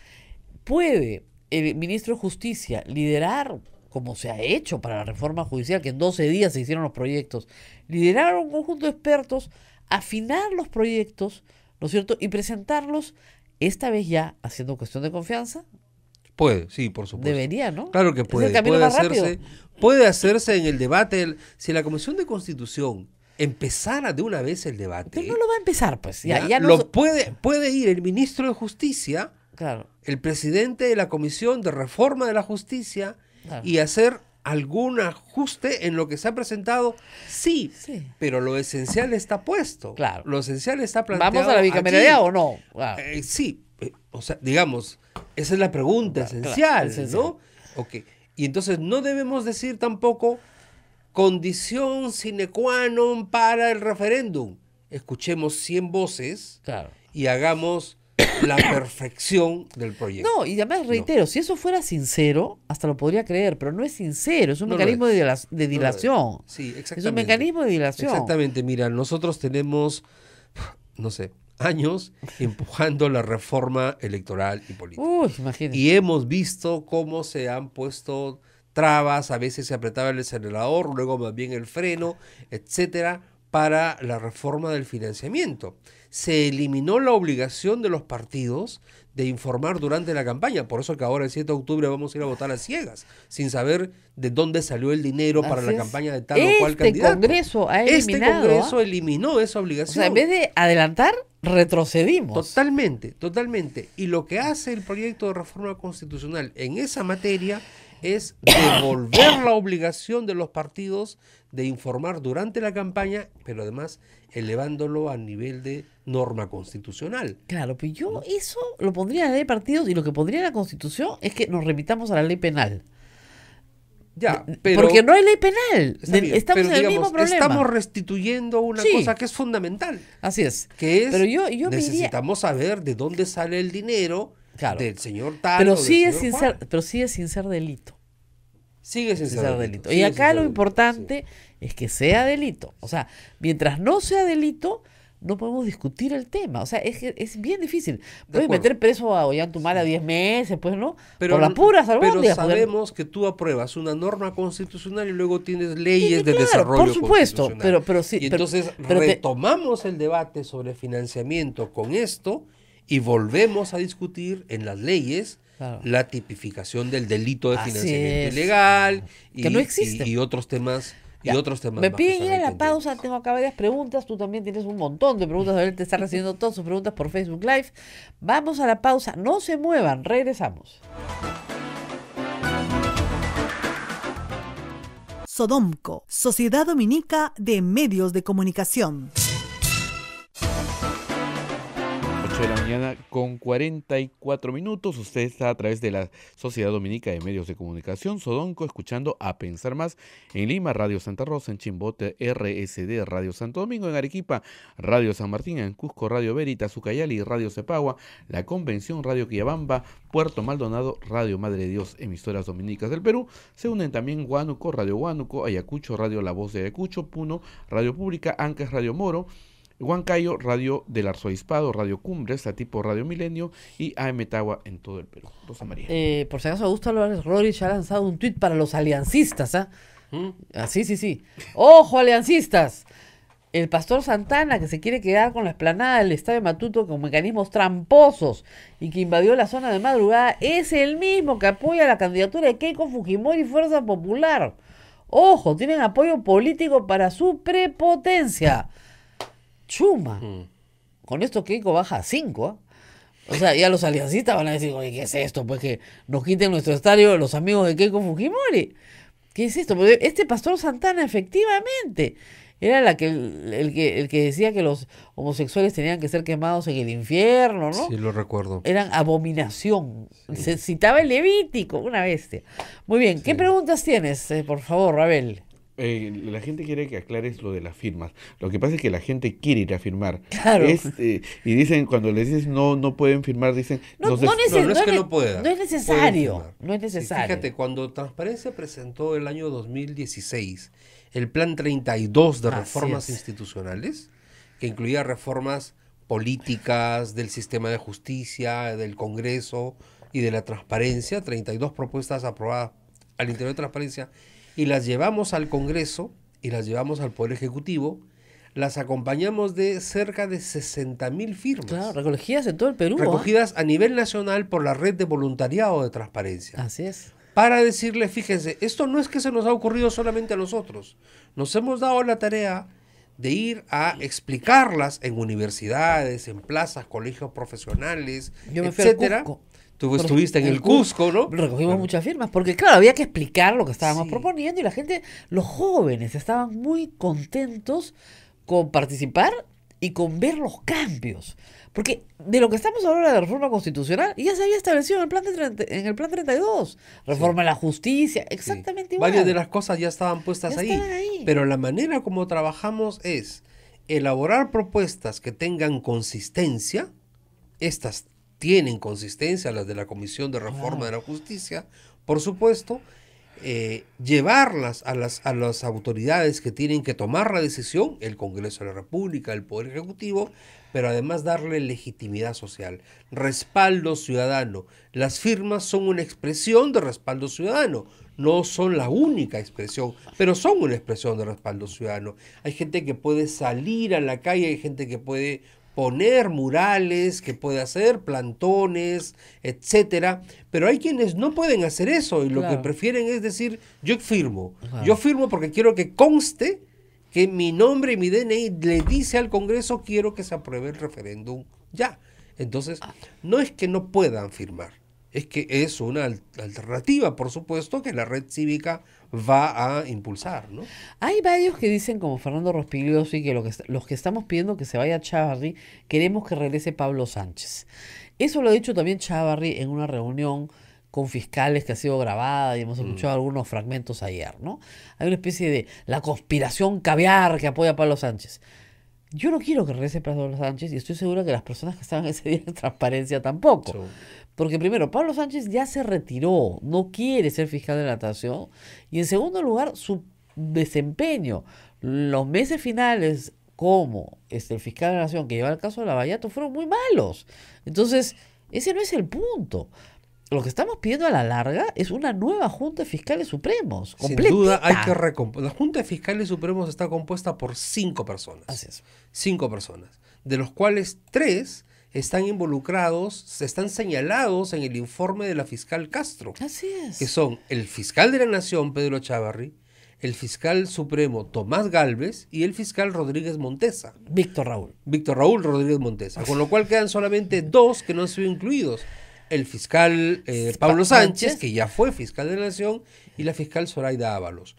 B: ¿Puede el ministro de Justicia liderar, como se ha hecho para la reforma judicial, que en 12 días se hicieron los proyectos, liderar un conjunto de expertos, afinar los proyectos, ¿no es cierto? Y presentarlos, esta vez ya haciendo cuestión de confianza.
C: Puede, sí, por
A: supuesto.
B: Debería, ¿no? Claro que puede. Puede hacerse, puede
C: hacerse en el debate. si la Comisión de Constitución empezara de una vez el debate.
B: Pero no lo va a empezar, pues.
C: Ya, ya, puede, puede ir el ministro de Justicia, claro. el presidente de la Comisión de Reforma de la Justicia, y hacer algún ajuste en lo que se ha presentado, sí, pero lo esencial está puesto. Claro. Lo esencial está planteado. ¿Vamos a la bicameralidad o no? Eh, sí, eh, o sea, digamos, esa es la pregunta esencial, ¿no? Ok. Y entonces no debemos decir tampoco condición sine qua non para el referéndum. Escuchemos 100 voces y hagamos la perfección del proyecto.
B: No, y además reitero, si eso fuera sincero, hasta lo podría creer, pero no es sincero, es un mecanismo de, dilación. sí, exactamente. Es un mecanismo de dilación.
C: Exactamente, mira, nosotros tenemos, no sé, años empujando la reforma electoral y política. Uy, imagínate. Y hemos visto cómo se han puesto trabas, a veces se apretaba el acelerador, luego más bien el freno, etcétera, para la reforma del financiamiento se eliminó la obligación de los partidos de informar durante la campaña. Por eso que ahora el 7 de octubre vamos a ir a votar a ciegas, sin saber de dónde salió el dinero para la campaña de tal o cual este candidato.
B: Congreso ha este ¿ah? Congreso
C: eliminó esa obligación. O sea, en vez de adelantar,
B: retrocedimos.
C: Totalmente, totalmente. Y lo que hace el proyecto de reforma constitucional en esa materia es devolver la obligación de los partidos de informar durante la campaña, pero además elevándolo a nivel de norma constitucional.
B: Claro, pero pues yo eso lo pondría la ley de partidos y lo que pondría en la constitución es que nos remitamos a la ley penal. Ya, pero, Porque no hay ley penal. estamos en el mismo problema. Estamos
C: restituyendo una cosa que es fundamental. Así es.
B: Que es. Pero yo necesitamos
C: saber de dónde sale el dinero del señor tal. Pero sigue, sin ser,
B: pero sigue sin ser delito. Sigue sin, ser, delito. Y acá lo importante es que sea delito. O sea, mientras no sea delito, no podemos discutir el tema. O sea, es, es bien difícil. Puedes meter preso a Ollantumala a 10 meses, pues, ¿no? Pero, Por pura pura Pero sabemos
C: que tú apruebas una norma constitucional y luego tienes leyes de desarrollo Por supuesto, pero, pero sí. entonces retomamos el debate sobre financiamiento con esto y volvemos a discutir en las leyes la tipificación del delito de financiamiento ilegal y, otros temas y otros temas. Me piden
B: ir a la pausa, tengo acá varias preguntas, tú también tienes un montón de preguntas, él te está recibiendo todas sus preguntas por Facebook Live. Vamos a la pausa, no se muevan, regresamos. Sodomco, Sociedad Dominica de Medios de Comunicación.
A: la mañana con 44 minutos. Usted está a través de la Sociedad Dominica de Medios de Comunicación, Sodonco, escuchando A Pensar Más en Lima, Radio Santa Rosa, en Chimbote, RSD, Radio Santo Domingo, en Arequipa, Radio San Martín, en Cusco, Radio Verita, Ucayali, Radio Cepagua, La Convención, Radio Quillabamba, Puerto Maldonado, Radio Madre Dios, emisoras dominicas del Perú. Se unen también Huánuco, Radio Huánuco, Ayacucho, Radio La Voz de Ayacucho, Puno, Radio Pública, Ancas, Radio Moro. Juan Cayo, Radio del Arzobispado, Radio Cumbres, a tipo Radio Milenio y AM Tagua en todo el Perú. Rosa María.
B: Eh, por si acaso, Augusto Álvarez Rodríguez ha lanzado un tuit para los aliancistas, ¿ah? ¿Mm? ¿ah? sí, sí, sí. ¡Ojo, aliancistas! El pastor Santana, que se quiere quedar con la esplanada del Estadio Matuto con mecanismos tramposos y que invadió la zona de madrugada, es el mismo que apoya la candidatura de Keiko Fujimori Fuerza Popular. Ojo, tienen apoyo político para su prepotencia. Chuma. Mm. Con esto Keiko baja a 5. ¿ah? O sea, ya los aliancistas van a decir, oye, ¿qué es esto? Pues que nos quiten nuestro estadio los amigos de Keiko Fujimori. ¿Qué es esto? Pues, este pastor Santana, efectivamente, era la que, el, que, decía que los homosexuales tenían que ser quemados en el infierno, ¿no? Sí,
C: lo recuerdo.
B: Eran abominación. necesitaba Se citaba el Levítico, una bestia. Muy bien, ¿qué preguntas tienes, eh, por favor,
A: Abel? Eh, la gente quiere que aclares lo de las firmas. Lo que pasa es que la gente quiere ir a firmar. Claro. Eh, y dicen, cuando le dices no, no pueden firmar, dicen... No, es que no puedan. No es necesario.
C: No es necesario. fíjate, cuando Transparencia presentó el año 2016 el Plan 32 de reformas institucionales, que incluía reformas políticas del sistema de justicia, del Congreso y de la transparencia, 32 propuestas aprobadas al interior de transparencia y las llevamos al Congreso y las llevamos al Poder Ejecutivo, las acompañamos de cerca de mil firmas. Claro, recogidas en todo el Perú. ¿ah? Recogidas a nivel nacional por la red de voluntariado de transparencia. Así es. Para decirle, fíjense, esto no es que se nos ha ocurrido solamente a nosotros. Nos hemos dado la tarea de ir a explicarlas en universidades, en plazas, colegios profesionales, etcétera. Tú estuviste en el
B: Cusco, ¿no? Recogimos muchas firmas, porque claro, había que explicar lo que estábamos proponiendo y la gente, los jóvenes estaban muy contentos con participar y con ver los cambios. Porque de lo que estamos hablando de la reforma constitucional ya se había establecido en el plan, en el plan 32. Reforma de la justicia, exactamente igual. Varias de las cosas ya
C: estaban puestas ahí, ahí. Pero la manera como trabajamos es elaborar propuestas que tengan consistencia. Estas tienen consistencia, las de la Comisión de Reforma de la Justicia, por supuesto, eh, llevarlas a las, a las autoridades que tienen que tomar la decisión, el Congreso de la República, el Poder Ejecutivo, pero además darle legitimidad social, respaldo ciudadano. Las firmas son una expresión de respaldo ciudadano, no son la única expresión, pero son una expresión de respaldo ciudadano. Hay gente que puede salir a la calle, hay gente que puede poner murales, que puede hacer plantones, etcétera, pero hay quienes no pueden hacer eso y lo que prefieren es decir, yo firmo, yo firmo porque quiero que conste que mi nombre y mi DNI le dice al Congreso quiero que se apruebe el referéndum ya. Entonces, ah. no es que no puedan firmar, es que es una alternativa, por supuesto, que la red cívica va a
B: impulsar, Hay varios que dicen, como Fernando Rospigliosi, que, que los que estamos pidiendo que se vaya Chavarri, queremos que regrese Pablo Sánchez. Eso lo ha dicho también Chavarri en una reunión con fiscales que ha sido grabada y hemos mm. escuchado algunos fragmentos ayer, ¿no? Hay una especie de la conspiración caviar que apoya a Pablo Sánchez. Yo no quiero que regrese Pablo Sánchez y estoy segura que las personas que estaban ese día en transparencia tampoco. Porque primero, Pablo Sánchez ya se retiró, no quiere ser fiscal de la nación. Y en segundo lugar, su desempeño. Los meses finales como este, el fiscal de la nación que lleva el caso de la Vallato fueron muy malos. Entonces, ese no es el punto. Lo que estamos pidiendo a la larga es una nueva Junta de Fiscales Supremos. Sin duda hay que
C: recomponer. La Junta de Fiscales Supremos está compuesta por cinco personas. Así es. Cinco personas. De los cuales tres están involucrados, se están señalados en el informe de la fiscal Castro. Así es. Que son el fiscal de la Nación, Pedro Chavarri, el fiscal supremo Tomás Galvez y el fiscal Rodríguez Montesa. Víctor Raúl. Víctor Raúl Rodríguez Montesa. Con lo cual quedan solamente dos que no han sido incluidos. El fiscal eh, Pablo Sánchez, que ya fue fiscal de la Nación, y la fiscal Zoraida Ábalos.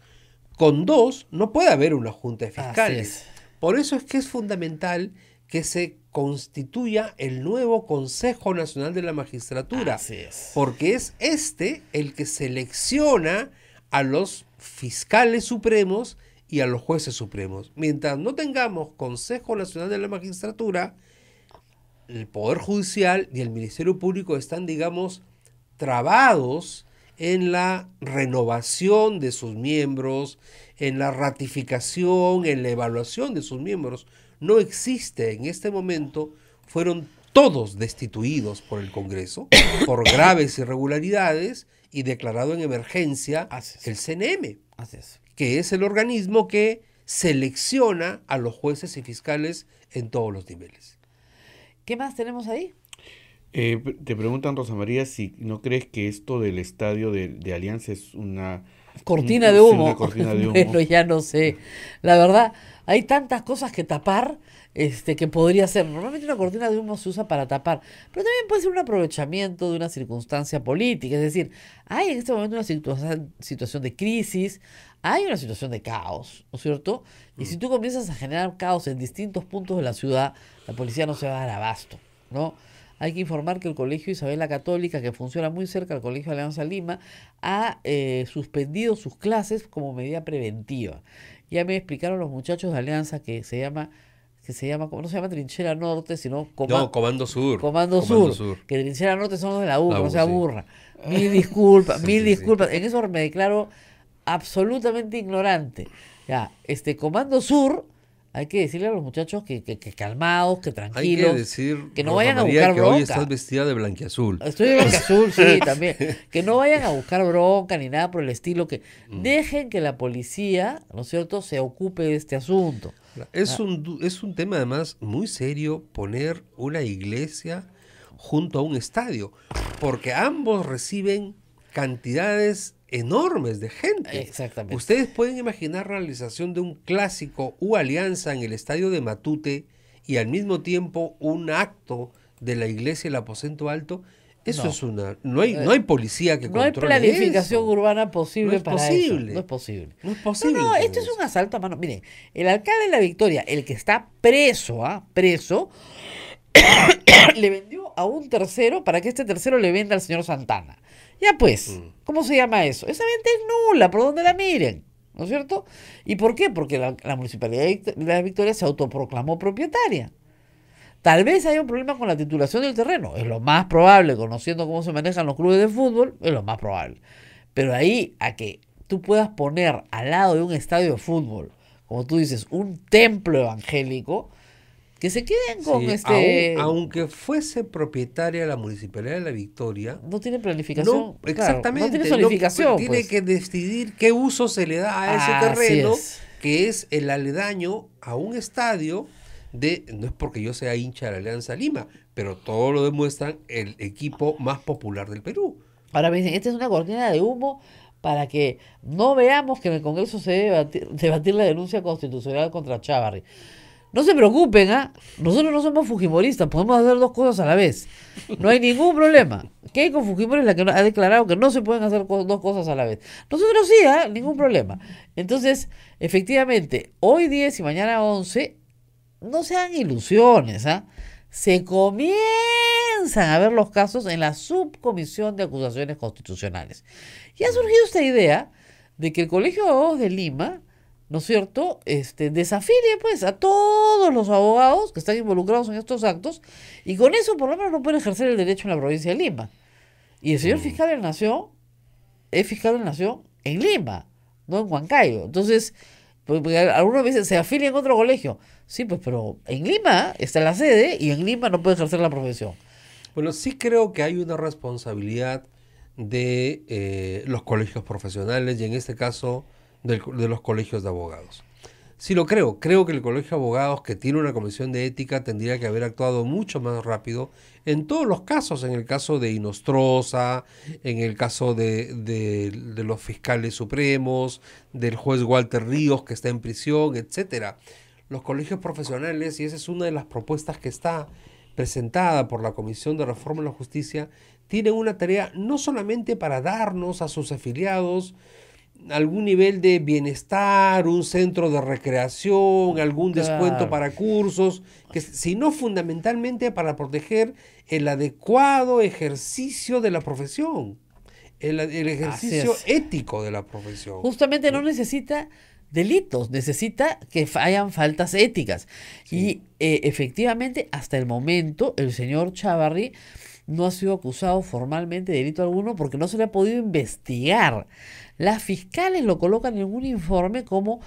C: Con dos no puede haber una junta de fiscales. Por eso es que es fundamental que se constituya el nuevo Consejo Nacional de la Magistratura, es. porque es este el que selecciona a los fiscales supremos y a los jueces supremos. Mientras no tengamos Consejo Nacional de la Magistratura, el Poder Judicial y el Ministerio Público están, digamos, trabados en la renovación de sus miembros, en la ratificación, en la evaluación de sus miembros no existe en este momento, fueron todos destituidos por el Congreso por graves irregularidades y declarado en emergencia el CNM, que es el organismo que selecciona a los jueces y fiscales en todos los
B: niveles. ¿Qué más tenemos ahí?
A: Eh, te preguntan, Rosa María, si no crees que esto del estadio de Alianza es una cortina de humo.
B: ya no sé. La verdad, hay tantas cosas que tapar este, que podría ser. Normalmente una cortina de humo se usa para tapar, pero también puede ser un aprovechamiento de una circunstancia política. Es decir, hay en este momento una situación de crisis, hay una situación de caos, ¿no es cierto? Y si mm. tú comienzas a generar caos en distintos puntos de la ciudad, la policía no se va a dar abasto, ¿no? Hay que informar que el Colegio Isabel la Católica, que funciona muy cerca al Colegio Alianza Lima, ha eh, suspendido sus clases como medida preventiva. Ya me explicaron los muchachos de Alianza que se llama que se llama, no se llama Trinchera Norte, sino Comando, no, Comando Sur. Comando, Sur, Que Trinchera Norte son los de la U, no se aburra. Mil disculpas, mil disculpas. En eso me declaro absolutamente ignorante. Ya, este Comando Sur hay que decirle a los muchachos que, calmados, que tranquilos. Hay que decir, que no vayan a buscar que Hoy estás
C: vestida de blanquiazul. Estoy de blanquiazul, sí, también.
B: Que no vayan a buscar bronca ni nada por el estilo. Que mm. dejen que la policía, ¿no es cierto?, se ocupe de este asunto.
C: Es, ah. un, es un tema, además, muy serio poner una iglesia junto a un estadio, porque ambos reciben cantidades enormes de gente. Exactamente. Ustedes pueden imaginar la realización de un clásico U Alianza en el estadio de Matute y al mismo tiempo un acto de la iglesia el aposento alto. Eso es una no hay eh, no hay policía que no hay planificación
B: urbana posible no es para posible. eso. No es posible. No es posible. No, esto es un asalto a mano. Mire, el alcalde de la Victoria, el que está preso, ¿ah? preso, le vendió a un tercero para que este tercero le venda al señor Santana. Ya pues, mm. ¿cómo se llama eso? Esa venta es nula, por donde la miren. ¿No es cierto? ¿Y por qué? Porque la, Municipalidad de la Victoria se autoproclamó propietaria. Tal vez haya un problema con la titulación del terreno. Es lo más probable, conociendo cómo se manejan los clubes de fútbol, es lo más probable. Pero ahí a que tú puedas poner al lado de un estadio de fútbol, como tú dices, un templo evangélico, que se queden con este.
C: aunque fuese propietaria la municipalidad de La Victoria. No tiene planificación. No, exactamente. no tiene planificación pues. tiene que decidir qué uso se le da a ese terreno, que es el aledaño a un estadio de. No es porque yo sea hincha de la Alianza Lima, pero todo lo demuestran el equipo más popular del Perú.
B: Ahora me dicen, esta es una cortina de humo para que no veamos que en el Congreso se debe debatir, debatir la denuncia constitucional contra Chávarri. No se preocupen, ¿ah? Nosotros no somos fujimoristas, podemos hacer dos cosas a la vez. No hay ningún problema. con Fujimori es la que ha declarado que no se pueden hacer dos cosas a la vez. Nosotros sí, ¿ah? Ningún problema. Entonces, efectivamente, hoy 10 y mañana 11, no sean ilusiones, ¿ah? Se comienzan a ver los casos en la subcomisión de acusaciones constitucionales. Y ha surgido esta idea de que el Colegio de Abogados de Lima ¿no es cierto?, este, desafíe pues a todos los abogados que están involucrados en estos actos y con eso por lo menos no pueden ejercer el derecho en la provincia de Lima. Y el señor fiscal de la Nación es fiscal de la Nación en Lima, no en Huancayo. Entonces, pues, pues, algunos dicen veces se afilia en otro colegio. Sí, pues, pero en Lima está la sede y en Lima no puede ejercer la profesión.
C: Bueno, sí creo que hay una responsabilidad de eh, los colegios profesionales y en este caso de los colegios de abogados. Sí lo creo, creo que el colegio de abogados que tiene una comisión de ética tendría que haber actuado mucho más rápido en todos los casos, en el caso de Inostrosa, en el caso de, de, los fiscales supremos, del juez Walter Ríos que está en prisión, etcétera. Los colegios profesionales, y esa es una de las propuestas que está presentada por la Comisión de Reforma de la Justicia, tienen una tarea no solamente para darnos a sus afiliados, algún nivel de bienestar, un centro de recreación, algún descuento para cursos, que, sino fundamentalmente para proteger el adecuado ejercicio de la profesión,
B: el, ejercicio ético de la profesión. Justamente no necesita delitos, necesita que hayan faltas éticas. Y eh, efectivamente, hasta el momento, el señor Chavarri no ha sido acusado formalmente de delito alguno porque no se le ha podido investigar. Las fiscales lo colocan en un informe como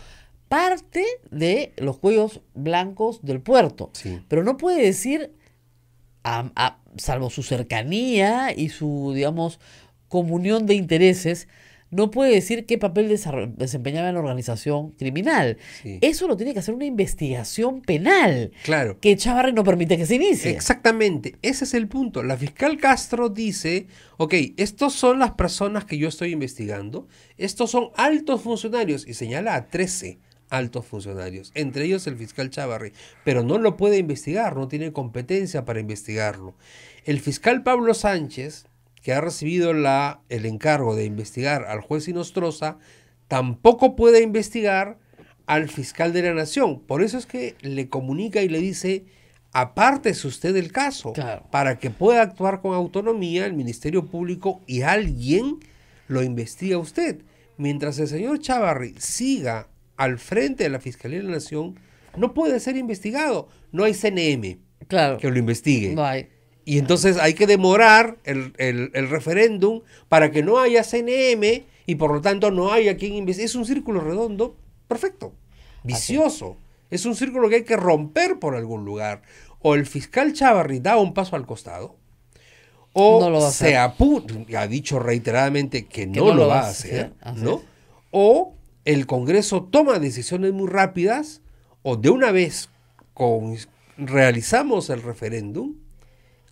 B: parte de los cuellos blancos del puerto. Pero no puede decir, salvo su cercanía y su, digamos, comunión de intereses, no puede decir qué papel desempeñaba en la organización criminal. Eso lo tiene que hacer una investigación penal. Claro. Que Chavarri no permite que se inicie. Exactamente. Ese es el punto. La fiscal Castro dice: Ok,
C: estos son las personas que yo estoy investigando. Estos son altos funcionarios. Y señala a 13 altos funcionarios, entre ellos el fiscal Chavarri, pero no lo puede investigar, no tiene competencia para investigarlo. El fiscal Pablo Sánchez que ha recibido la, el encargo de investigar al juez sinostroza tampoco puede investigar al fiscal de la nación. Por eso es que le comunica y le dice, apártese usted del caso, para que pueda actuar con autonomía el Ministerio Público y alguien lo investiga usted. Mientras el señor Chavarri siga al frente de la Fiscalía de la Nación, no puede ser investigado. No hay CNM claro. que lo investigue. Y entonces hay que demorar el, referéndum para que no haya CNM y por lo tanto no haya quien investigue. Es un círculo redondo perfecto, vicioso. Es un círculo que hay que romper por algún lugar. O el fiscal Chavarri da un paso al costado,
A: o no se ha
C: dicho reiteradamente que, no, lo, va, a hacer, ¿no? O el Congreso toma decisiones muy rápidas, o de una vez realizamos el referéndum,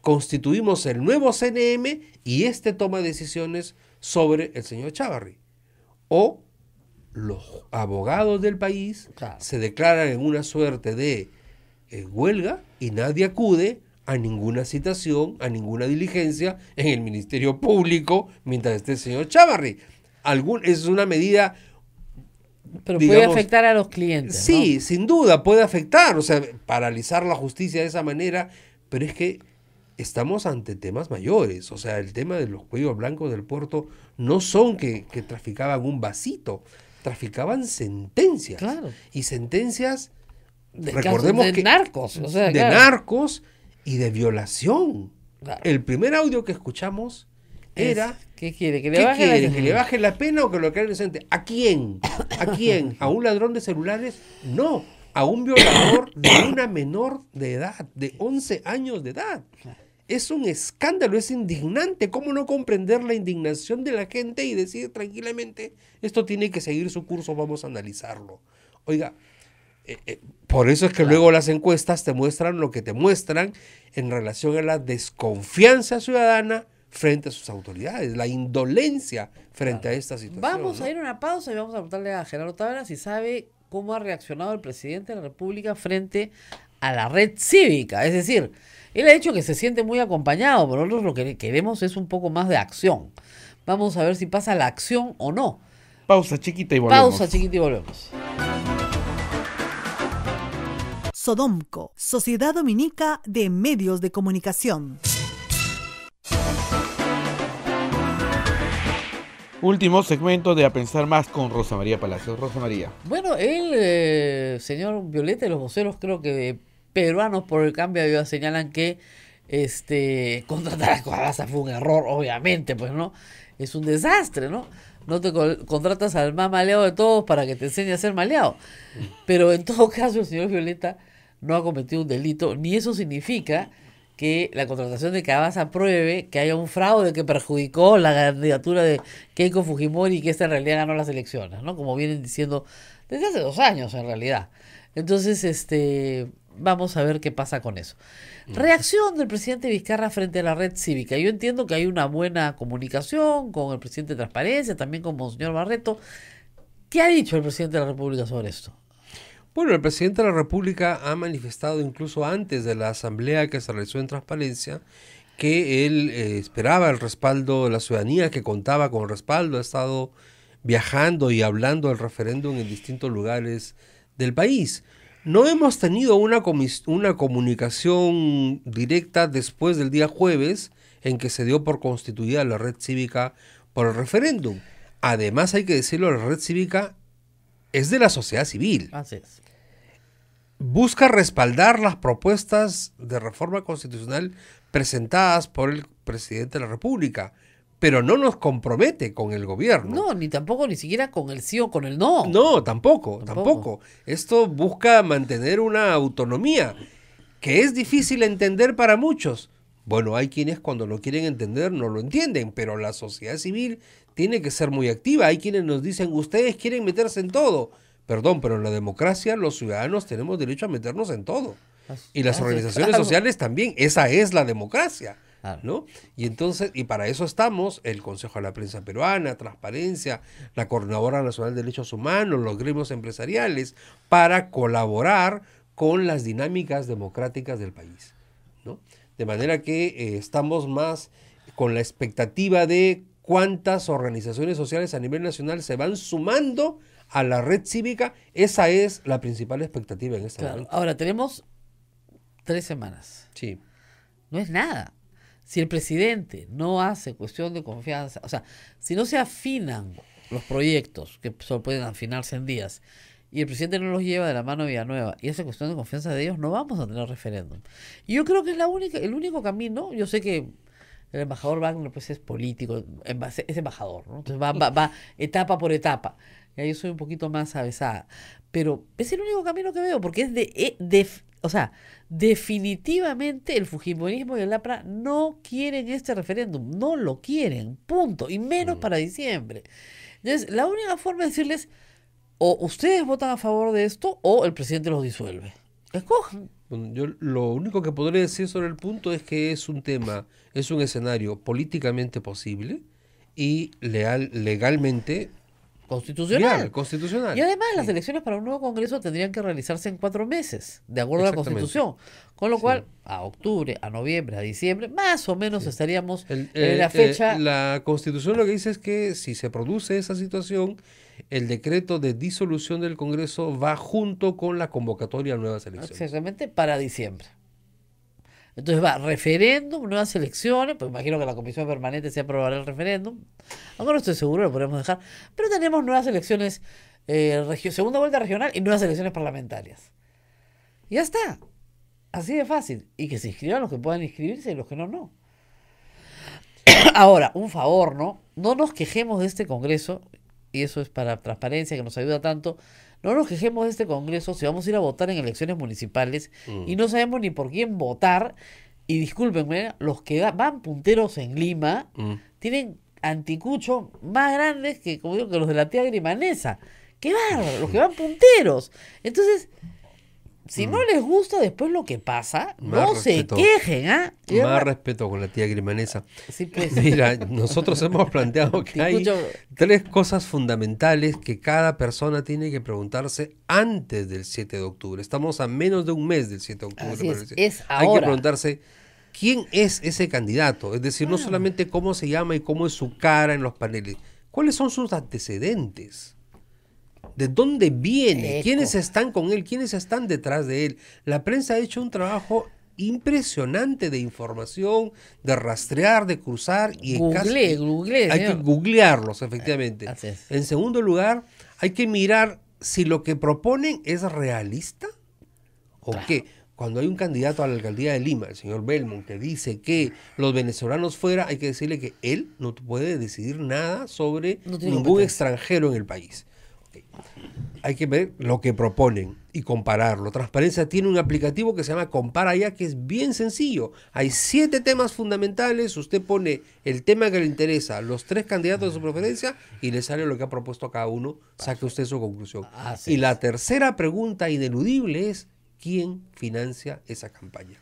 C: constituimos el nuevo CNM y este toma decisiones sobre el señor Chávarri. O los abogados del país se declaran en una suerte de eh, huelga y nadie acude a ninguna citación, a ninguna diligencia en el Ministerio Público mientras esté el señor Chávarri. Algún, es una medida pero puede afectar
B: a los clientes.
C: Sí, sin duda, puede afectar, o sea, paralizar la justicia de esa manera, pero es que estamos ante temas mayores. O sea, el tema de los cuellos blancos del puerto no son que, traficaban un vasito, traficaban sentencias. Y sentencias, de narcos. de narcos y de violación. El primer audio que escuchamos era.
B: ¿Qué quiere? ¿Que le, baje, La...
C: ¿Que le la pena o que lo quede inocente? ¿A quién? ¿A quién? ¿A un ladrón de celulares? No. A un violador de una menor de edad, de 11 años de edad. Es un escándalo, es indignante. ¿Cómo no comprender la indignación de la gente y decir tranquilamente, esto tiene que seguir su curso, vamos a analizarlo? Oiga, eh, eh, por eso es que luego las encuestas te muestran lo que te muestran en relación a la desconfianza ciudadana frente a sus autoridades, la indolencia frente a esta situación. Vamos a
B: ir a una pausa y vamos a preguntarle a Gerardo Tavera si sabe cómo ha reaccionado el presidente de la República frente a la red cívica, es decir, él ha dicho que se siente muy acompañado, pero nosotros lo que queremos es un poco más de acción. Vamos a ver si pasa la acción o no.
A: Pausa chiquita y volvemos. Pausa
B: chiquita y volvemos. Sodomco, Sociedad Dominica de Medios de Comunicación.
A: Último segmento de A Pensar Más con Rosa María Palacios. Rosa María.
B: Bueno, el eh, señor Violeta de los Voceros creo que peruanos por el cambio señalan que este contratar a Cabaza fue un error, obviamente, pues no, es un desastre, ¿no? No te contratas al más maleado de todos para que te enseñe a ser maleado. Pero en todo caso, el señor Violeta no ha cometido un delito, ni eso significa que la contratación de Cabaza pruebe que haya un fraude que perjudicó la candidatura de Keiko Fujimori y que esta en realidad ganó las elecciones, ¿no? Como vienen diciendo desde hace dos años en realidad. Entonces, este, vamos a ver qué pasa con eso. Mm. Reacción del presidente Vizcarra frente a la red cívica. Yo entiendo que hay una buena comunicación con el presidente de Transparencia, también con señor Barreto. ¿Qué ha dicho el presidente de la República sobre esto?
C: Bueno, el presidente de la República ha manifestado incluso antes de la asamblea que se realizó en Transparencia que él eh, esperaba el respaldo de la ciudadanía, que contaba con respaldo, ha estado viajando y hablando del referéndum en distintos lugares del país. No hemos tenido una, comunicación directa después del día jueves en que se dio por constituida la red cívica por el referéndum. Además, hay que decirlo, la red cívica es de la sociedad civil. Busca respaldar las propuestas de reforma constitucional presentadas por el presidente de la República pero no nos compromete con el gobierno. No, ni tampoco, ni siquiera con el sí o con el no. No, tampoco, tampoco. Esto busca mantener una autonomía que es difícil entender para muchos. Bueno, hay quienes cuando lo quieren entender no lo entienden, pero la sociedad civil tiene que ser muy activa. Hay quienes nos dicen, ustedes quieren meterse en todo. Perdón, pero en la democracia los ciudadanos tenemos derecho a meternos en todo. Y las organizaciones sociales también, esa es la democracia ¿no? Y entonces, y para eso estamos, el Consejo de la Prensa Peruana, Transparencia, la Coordinadora Nacional de Derechos Humanos, los gremios empresariales, para colaborar con las dinámicas democráticas del país. ¿no? De manera que eh, estamos más con la expectativa de cuántas organizaciones sociales a nivel nacional se van sumando a la red cívica. Esa es la principal expectativa en este momento. Ahora,
B: tenemos tres semanas. Sí. No es nada si el presidente no hace cuestión de confianza, o sea, si no se afinan los proyectos, que solo pueden afinarse en días, y el presidente no los lleva de la mano a Villanueva y esa cuestión de confianza de ellos, no vamos a tener referéndum. Y yo creo que es la única, el único camino, yo sé que el embajador Wagner pues es político, es embajador, Entonces va etapa por etapa. Ya yo soy un poquito más avesada. Pero es el único camino que veo, porque es de, eh, de o sea, definitivamente el Fujimorismo y el APRA no quieren este referéndum, no lo quieren, punto, y menos mm. para diciembre. Entonces, la única forma de decirles, o ustedes votan a favor de esto, o el presidente los disuelve. Escojan. yo lo único que
C: podré decir sobre el punto es que es un tema, es un escenario políticamente posible
B: y leal legalmente Constitucional. constitucional. Y además, las elecciones para un nuevo Congreso tendrían que realizarse en cuatro meses, de acuerdo a la Constitución. Con lo cual, a octubre, a noviembre, a diciembre, más o menos estaríamos en eh, la eh, fecha.
C: la Constitución lo que dice es que si se produce esa situación, el decreto de disolución del
B: Congreso va junto con la convocatoria a nuevas elecciones. Exactamente, para diciembre. Entonces va referéndum, nuevas elecciones, pues imagino que la comisión permanente se aprobará el referéndum, aunque no estoy seguro, lo podemos dejar, pero tenemos nuevas elecciones, eh, segunda vuelta regional y nuevas elecciones parlamentarias. Y Ya está, así de fácil, y que se inscriban los que puedan inscribirse y los que no, no. Ahora, un favor, ¿no? No nos quejemos de este Congreso, y eso es para transparencia que nos ayuda tanto no nos quejemos de este Congreso si vamos a ir a votar en elecciones municipales y mm. no sabemos ni por quién votar. Y discúlpenme, los que van punteros en Lima mm. tienen anticuchos más grandes que, como que los de la tía Grimanesa. ¡Qué bárbaro! Los que van punteros. Entonces, si mm. no les gusta después lo que pasa, no se quejen, ¿ah? Más
C: respeto con la tía Grimanesa. Pues. Mira, nosotros hemos planteado que hay tres cosas fundamentales que cada persona tiene que preguntarse antes del 7 de octubre. Estamos a menos de un mes del 7 de octubre. hay que preguntarse quién es ese candidato. Es decir, no ah. solamente cómo se llama y cómo es su cara en los paneles. ¿Cuáles son sus antecedentes? ¿De dónde viene? ¿Quiénes están con él? ¿Quiénes están detrás de él? La prensa ha hecho un trabajo impresionante de información, de rastrear, de cruzar y en hay que googlearlos efectivamente. Eh, en segundo lugar, hay que mirar si lo que proponen es realista o qué. Cuando hay un candidato a la alcaldía de Lima, el señor Belmont, que dice que los venezolanos fuera, hay que decirle que él no puede decidir nada sobre ningún extranjero en el país hay que ver lo que proponen y compararlo. Transparencia tiene un aplicativo que se llama Compara Ya, que es bien sencillo. Hay siete temas fundamentales, usted pone el tema que le interesa, los tres candidatos de su preferencia y le sale lo que ha propuesto a cada uno, saque usted su conclusión. y la tercera pregunta ineludible es, ¿quién financia esa campaña?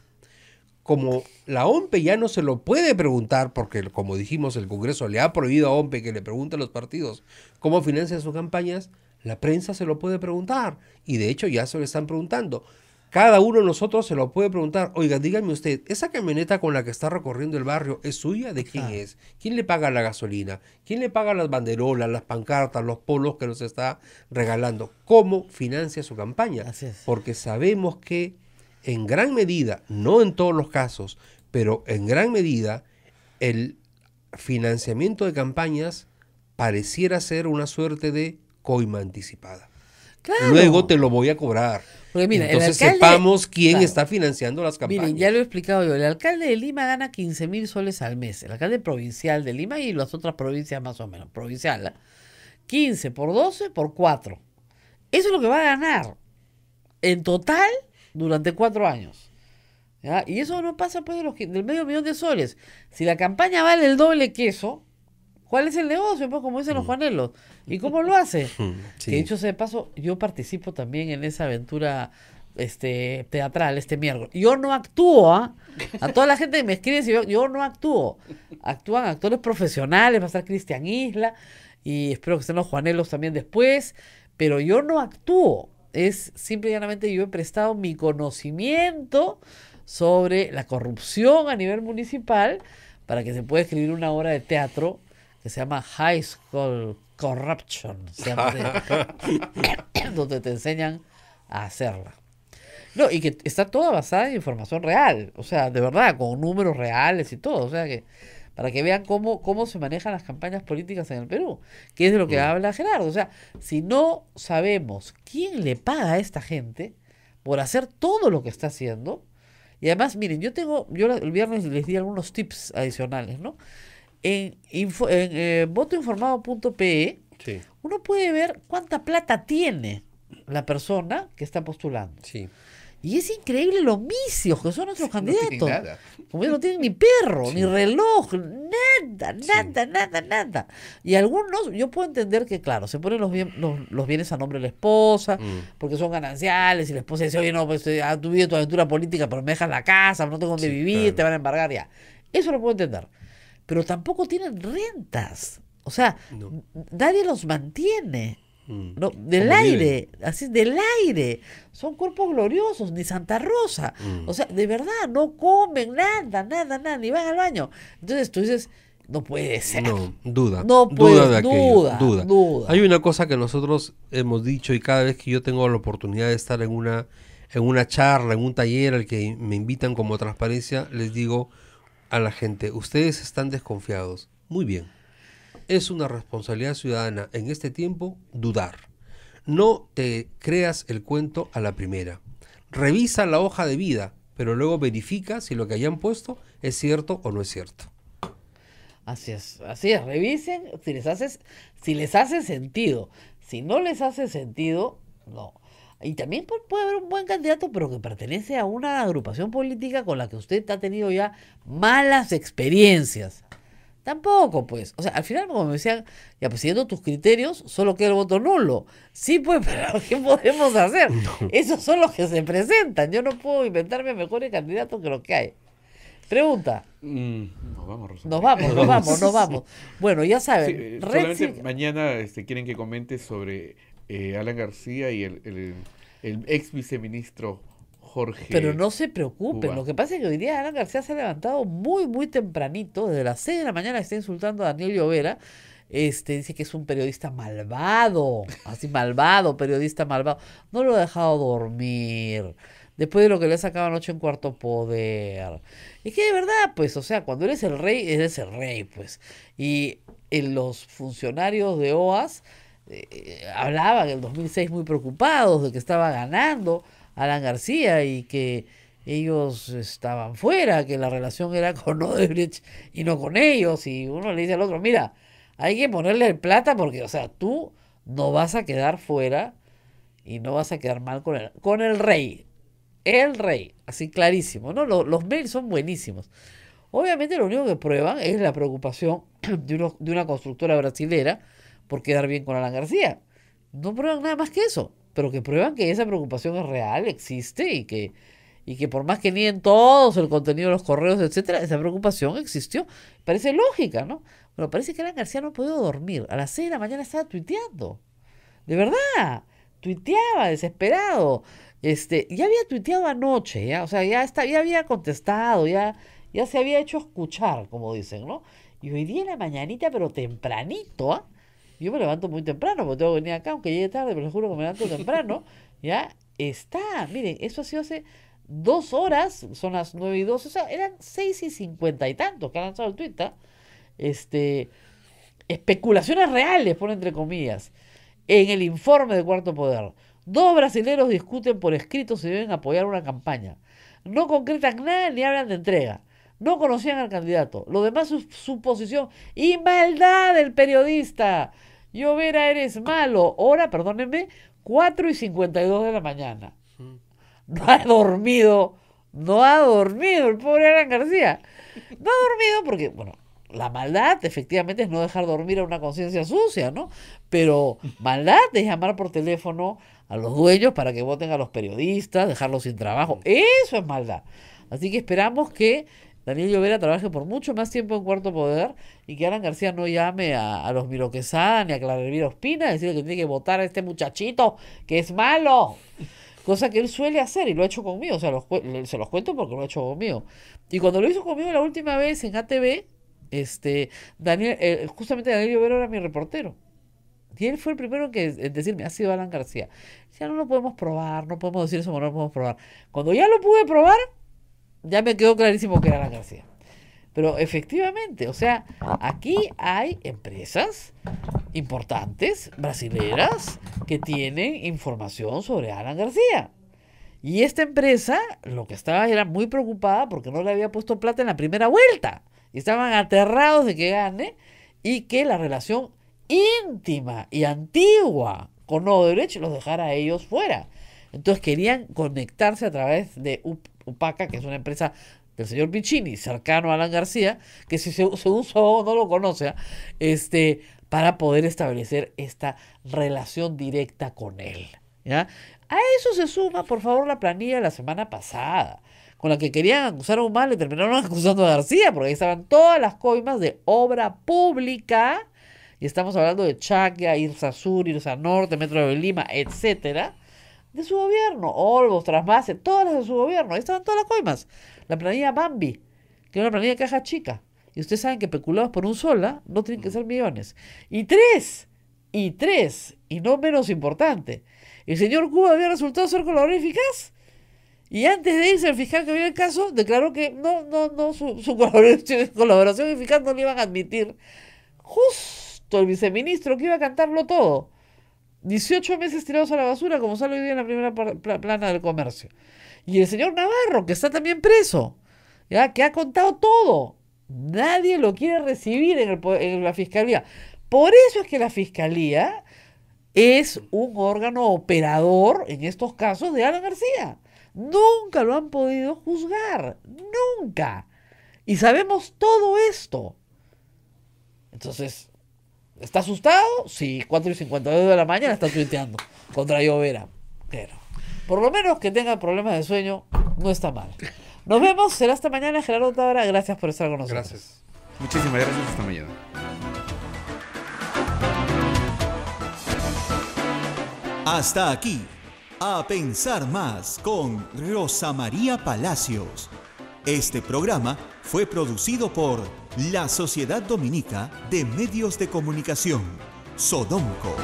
C: como la OMPE ya no se lo puede preguntar, porque como dijimos, el Congreso le ha prohibido a OMPE que le pregunte a los partidos cómo financia sus campañas, la prensa se lo puede preguntar y de hecho ya se lo están preguntando. Cada uno de nosotros se lo puede preguntar, oiga, dígame usted, ¿esa camioneta con la que está recorriendo el barrio es suya? ¿De quién es? ¿Quién le paga la gasolina? ¿Quién le paga las banderolas, las pancartas, los polos que nos está regalando? ¿Cómo financia su campaña? Porque sabemos que en gran medida, no en todos los casos, pero en gran medida, el financiamiento de campañas pareciera ser una suerte de coima anticipada. Luego te lo voy a cobrar. Porque mira, Entonces sepamos quién está financiando las campañas. Miren,
B: ya lo he explicado yo. El alcalde de Lima gana 15 mil soles al mes. El alcalde provincial de Lima y las otras provincias más o menos. Provincial. 15 ¿ah? por 12 por 4. Eso es lo que va a ganar en total durante cuatro años. Y eso no pasa pues de los, del medio millón de soles. Si la campaña vale el doble queso. ¿Cuál es el negocio? Pues como dicen los mm. Juanelos. ¿Y cómo lo hace? De dicho sea de paso, yo participo también en esa aventura este teatral este miércoles. Yo no actúo, ¿ah? A toda la gente que me escribe, yo, yo no actúo. Actúan actores profesionales, va a estar Cristian Isla y espero que estén los Juanelos también después, pero yo no actúo. Es simple y llanamente yo he prestado mi conocimiento sobre la corrupción a nivel municipal para que se pueda escribir una obra de teatro que se llama High School Corruption, donde te enseñan a hacerla. No, y que está toda basada en información real, o sea, de verdad, con números reales y todo, o sea que para que vean cómo, cómo se manejan las campañas políticas en el Perú, que es de lo que habla Gerardo. O sea, si no sabemos quién le paga a esta gente por hacer todo lo que está haciendo, y además, miren, yo tengo, yo el viernes les di algunos tips adicionales, ¿no? en, en eh, votoinformado.pe uno puede ver cuánta plata tiene la persona que está postulando. Sí. Y es increíble los misios que son nuestros candidatos. Como no tienen ni perro, ni reloj, nada, nada, nada, nada. Y algunos, yo puedo entender que, claro, se ponen los, los, bienes a nombre de la esposa, mm. porque son gananciales, y la esposa dice, oye, no, pues eh, ah, tú tu aventura política, pero me dejas la casa, no tengo dónde vivir, te van a embargar ya. Eso lo puedo entender pero tampoco tienen rentas. O sea, nadie los mantiene. Mm. del aire, así del aire. Son cuerpos gloriosos, ni Santa Rosa. Mm. O sea, de verdad, no comen nada, nada, nada, ni van al baño. Entonces tú dices, no puede ser. No,
C: duda. No puede, duda de aquello, duda, Hay una cosa que nosotros hemos dicho y cada vez que yo tengo la oportunidad de estar en una, en una charla, en un taller al que me invitan como transparencia, les digo, a la gente, ustedes están desconfiados. Muy bien. Es una responsabilidad ciudadana en este tiempo dudar. No te creas el cuento a la primera. Revisa la hoja de vida, pero luego verifica si lo que hayan puesto es cierto o no es cierto.
B: Así es, así es, revisen si les si les hace sentido. Si no les hace sentido, no. Y también puede haber un buen candidato, pero que pertenece a una agrupación política con la que usted ha tenido ya malas experiencias. Tampoco, pues. O sea, al final, como me decían, ya pues siguiendo tus criterios, solo queda el voto nulo. Sí, pues, pero ¿qué podemos hacer? Esos son los que se presentan. Yo no puedo inventarme mejores candidatos que los que hay. Pregunta.
A: Mm, nos vamos, Rosario. Nos vamos, nos vamos, nos vamos. Bueno, ya saben. Eh, mañana este, quieren que comente sobre eh, Alan García y el, ex viceministro Jorge. Pero no se preocupen, lo
B: que pasa es que hoy día Alan García se ha levantado muy, muy tempranito, desde las 6 de la mañana está insultando a Daniel Llovera. Este, dice que es un periodista malvado, así malvado, periodista malvado. No lo ha dejado dormir después de lo que le ha sacado anoche en cuarto poder. y que de verdad, pues, o sea, cuando eres el rey, eres el rey, pues. Y en eh, los funcionarios de OAS eh, hablaban en el 2006 muy preocupados de que estaba ganando Alan García y que ellos estaban fuera, que la relación era con Odebrecht y no con ellos. Y uno le dice al otro, mira, hay que ponerle plata porque, o sea, tú no vas a quedar fuera y no vas a quedar mal con el, con el rey. El rey, así clarísimo, ¿no? Los, los mails son buenísimos. Obviamente lo único que prueban es la preocupación de, de una constructora brasilera por quedar bien con Alan García. No prueban nada más que eso, pero que prueban que esa preocupación es real, existe y que, y que por más que nieguen todos el contenido de los correos, etcétera, esa preocupación existió. Parece lógica, ¿no? Bueno, parece que Alan García no ha podido dormir. A las 6 de la mañana estaba tuiteando. De verdad, tuiteaba desesperado. Este, ya había tuiteado anoche, ya, o sea, ya, había contestado, ya, ya se había hecho escuchar, como dicen, ¿no? Y hoy día en la mañanita, pero tempranito, ¿ah? Yo me levanto muy temprano, porque tengo que venir acá, aunque llegue tarde, pero les juro que me levanto temprano. ya está. Miren, eso ha sido hace dos horas, son las nueve y dos, o sea, eran seis y cincuenta y tantos que ha lanzado el Twitter. ¿ah? Este, especulaciones reales, por entre comillas, en el informe de Cuarto Poder. Dos brasileros discuten por escrito si deben apoyar una campaña. No concretan nada ni hablan de entrega. No conocían al candidato. Lo demás es suposición y maldad del periodista. verá eres malo. ahora, perdónenme, 4 y 52 de la mañana. No ha dormido, no ha dormido el pobre Alan García. No ha dormido porque, bueno, la maldad efectivamente es no dejar dormir a una conciencia sucia, ¿no? Pero maldad es llamar por teléfono a los dueños para que voten a los periodistas, dejarlos sin trabajo. Eso es maldad. Así que esperamos que Daniel Llovera trabaje por mucho más tiempo en Cuarto Poder y que Alan García no llame a, los Miroquesada ni a Elvira Ospina a decirle que tiene que votar a este muchachito que es malo. Cosa que él suele hacer y lo ha hecho conmigo. O sea, se los cuento porque lo ha hecho conmigo. Y cuando lo hizo conmigo la última vez en ATV, este, Daniel, eh, justamente Daniel Llovera era mi reportero. Y él fue el primero que en decirme, ha sido Alan García. Ya no lo podemos probar, no podemos decir eso, no lo podemos probar. Cuando ya lo pude probar, ya me quedó clarísimo que era Alan García. Pero efectivamente, o sea, aquí hay empresas importantes, brasileras, que tienen información sobre Alan García. Y esta empresa lo que estaba era muy preocupada porque no le había puesto plata en la primera vuelta. Y estaban aterrados de que gane y que la relación íntima y antigua con Odebrecht los dejara a ellos fuera. Entonces querían conectarse a través de UPACA, que es una empresa del señor Piccini, cercano a Alan García, que si, según su abogado no lo conoce, ¿ah? este, para poder establecer esta relación directa con él. ¿ya? A eso se suma, por favor, la planilla de la semana pasada, con la que querían acusar a un y terminaron acusando a García, porque ahí estaban todas las coimas de obra pública, y estamos hablando de Chaca, Irsa Sur, Irsa Norte, Metro de Lima, etcétera, de su gobierno. Olvos, Trasmase, todas las de su gobierno. Ahí estaban todas las coimas. La planilla Bambi, que es una planilla de caja chica. Y ustedes saben que peculados por un sola ¿ah? no tienen que ser millones. Y tres, y tres, y no menos importante. El señor Cuba había resultado ser colaborador eficaz. Y antes de irse el fiscal que vio el caso, declaró que no, no, no, su, colaboración, colaboración eficaz no le iban a admitir. Justo el viceministro que iba a cantarlo todo 18 meses tirados a la basura, como sale hoy día en la primera plana del comercio. Y el señor Navarro, que está también preso, ¿ya? que ha contado todo. Nadie lo quiere recibir en, en la fiscalía. Por eso es que la fiscalía es un órgano operador en estos casos de Alan García. Nunca lo han podido juzgar, nunca. Y sabemos todo esto. Entonces, ¿Está asustado? Sí, 4 y 52 de la mañana está tuiteando contra Llovera. Pero, por lo menos que tenga problemas de sueño, no está mal. Nos vemos, será hasta mañana, Gerardo Tavara, Gracias por estar con nosotros. Gracias.
A: Muchísimas gracias, hasta mañana. Hasta aquí, a pensar más con Rosa María Palacios. Este programa fue producido por la Sociedad Dominica de Medios de Comunicación, Sodomco.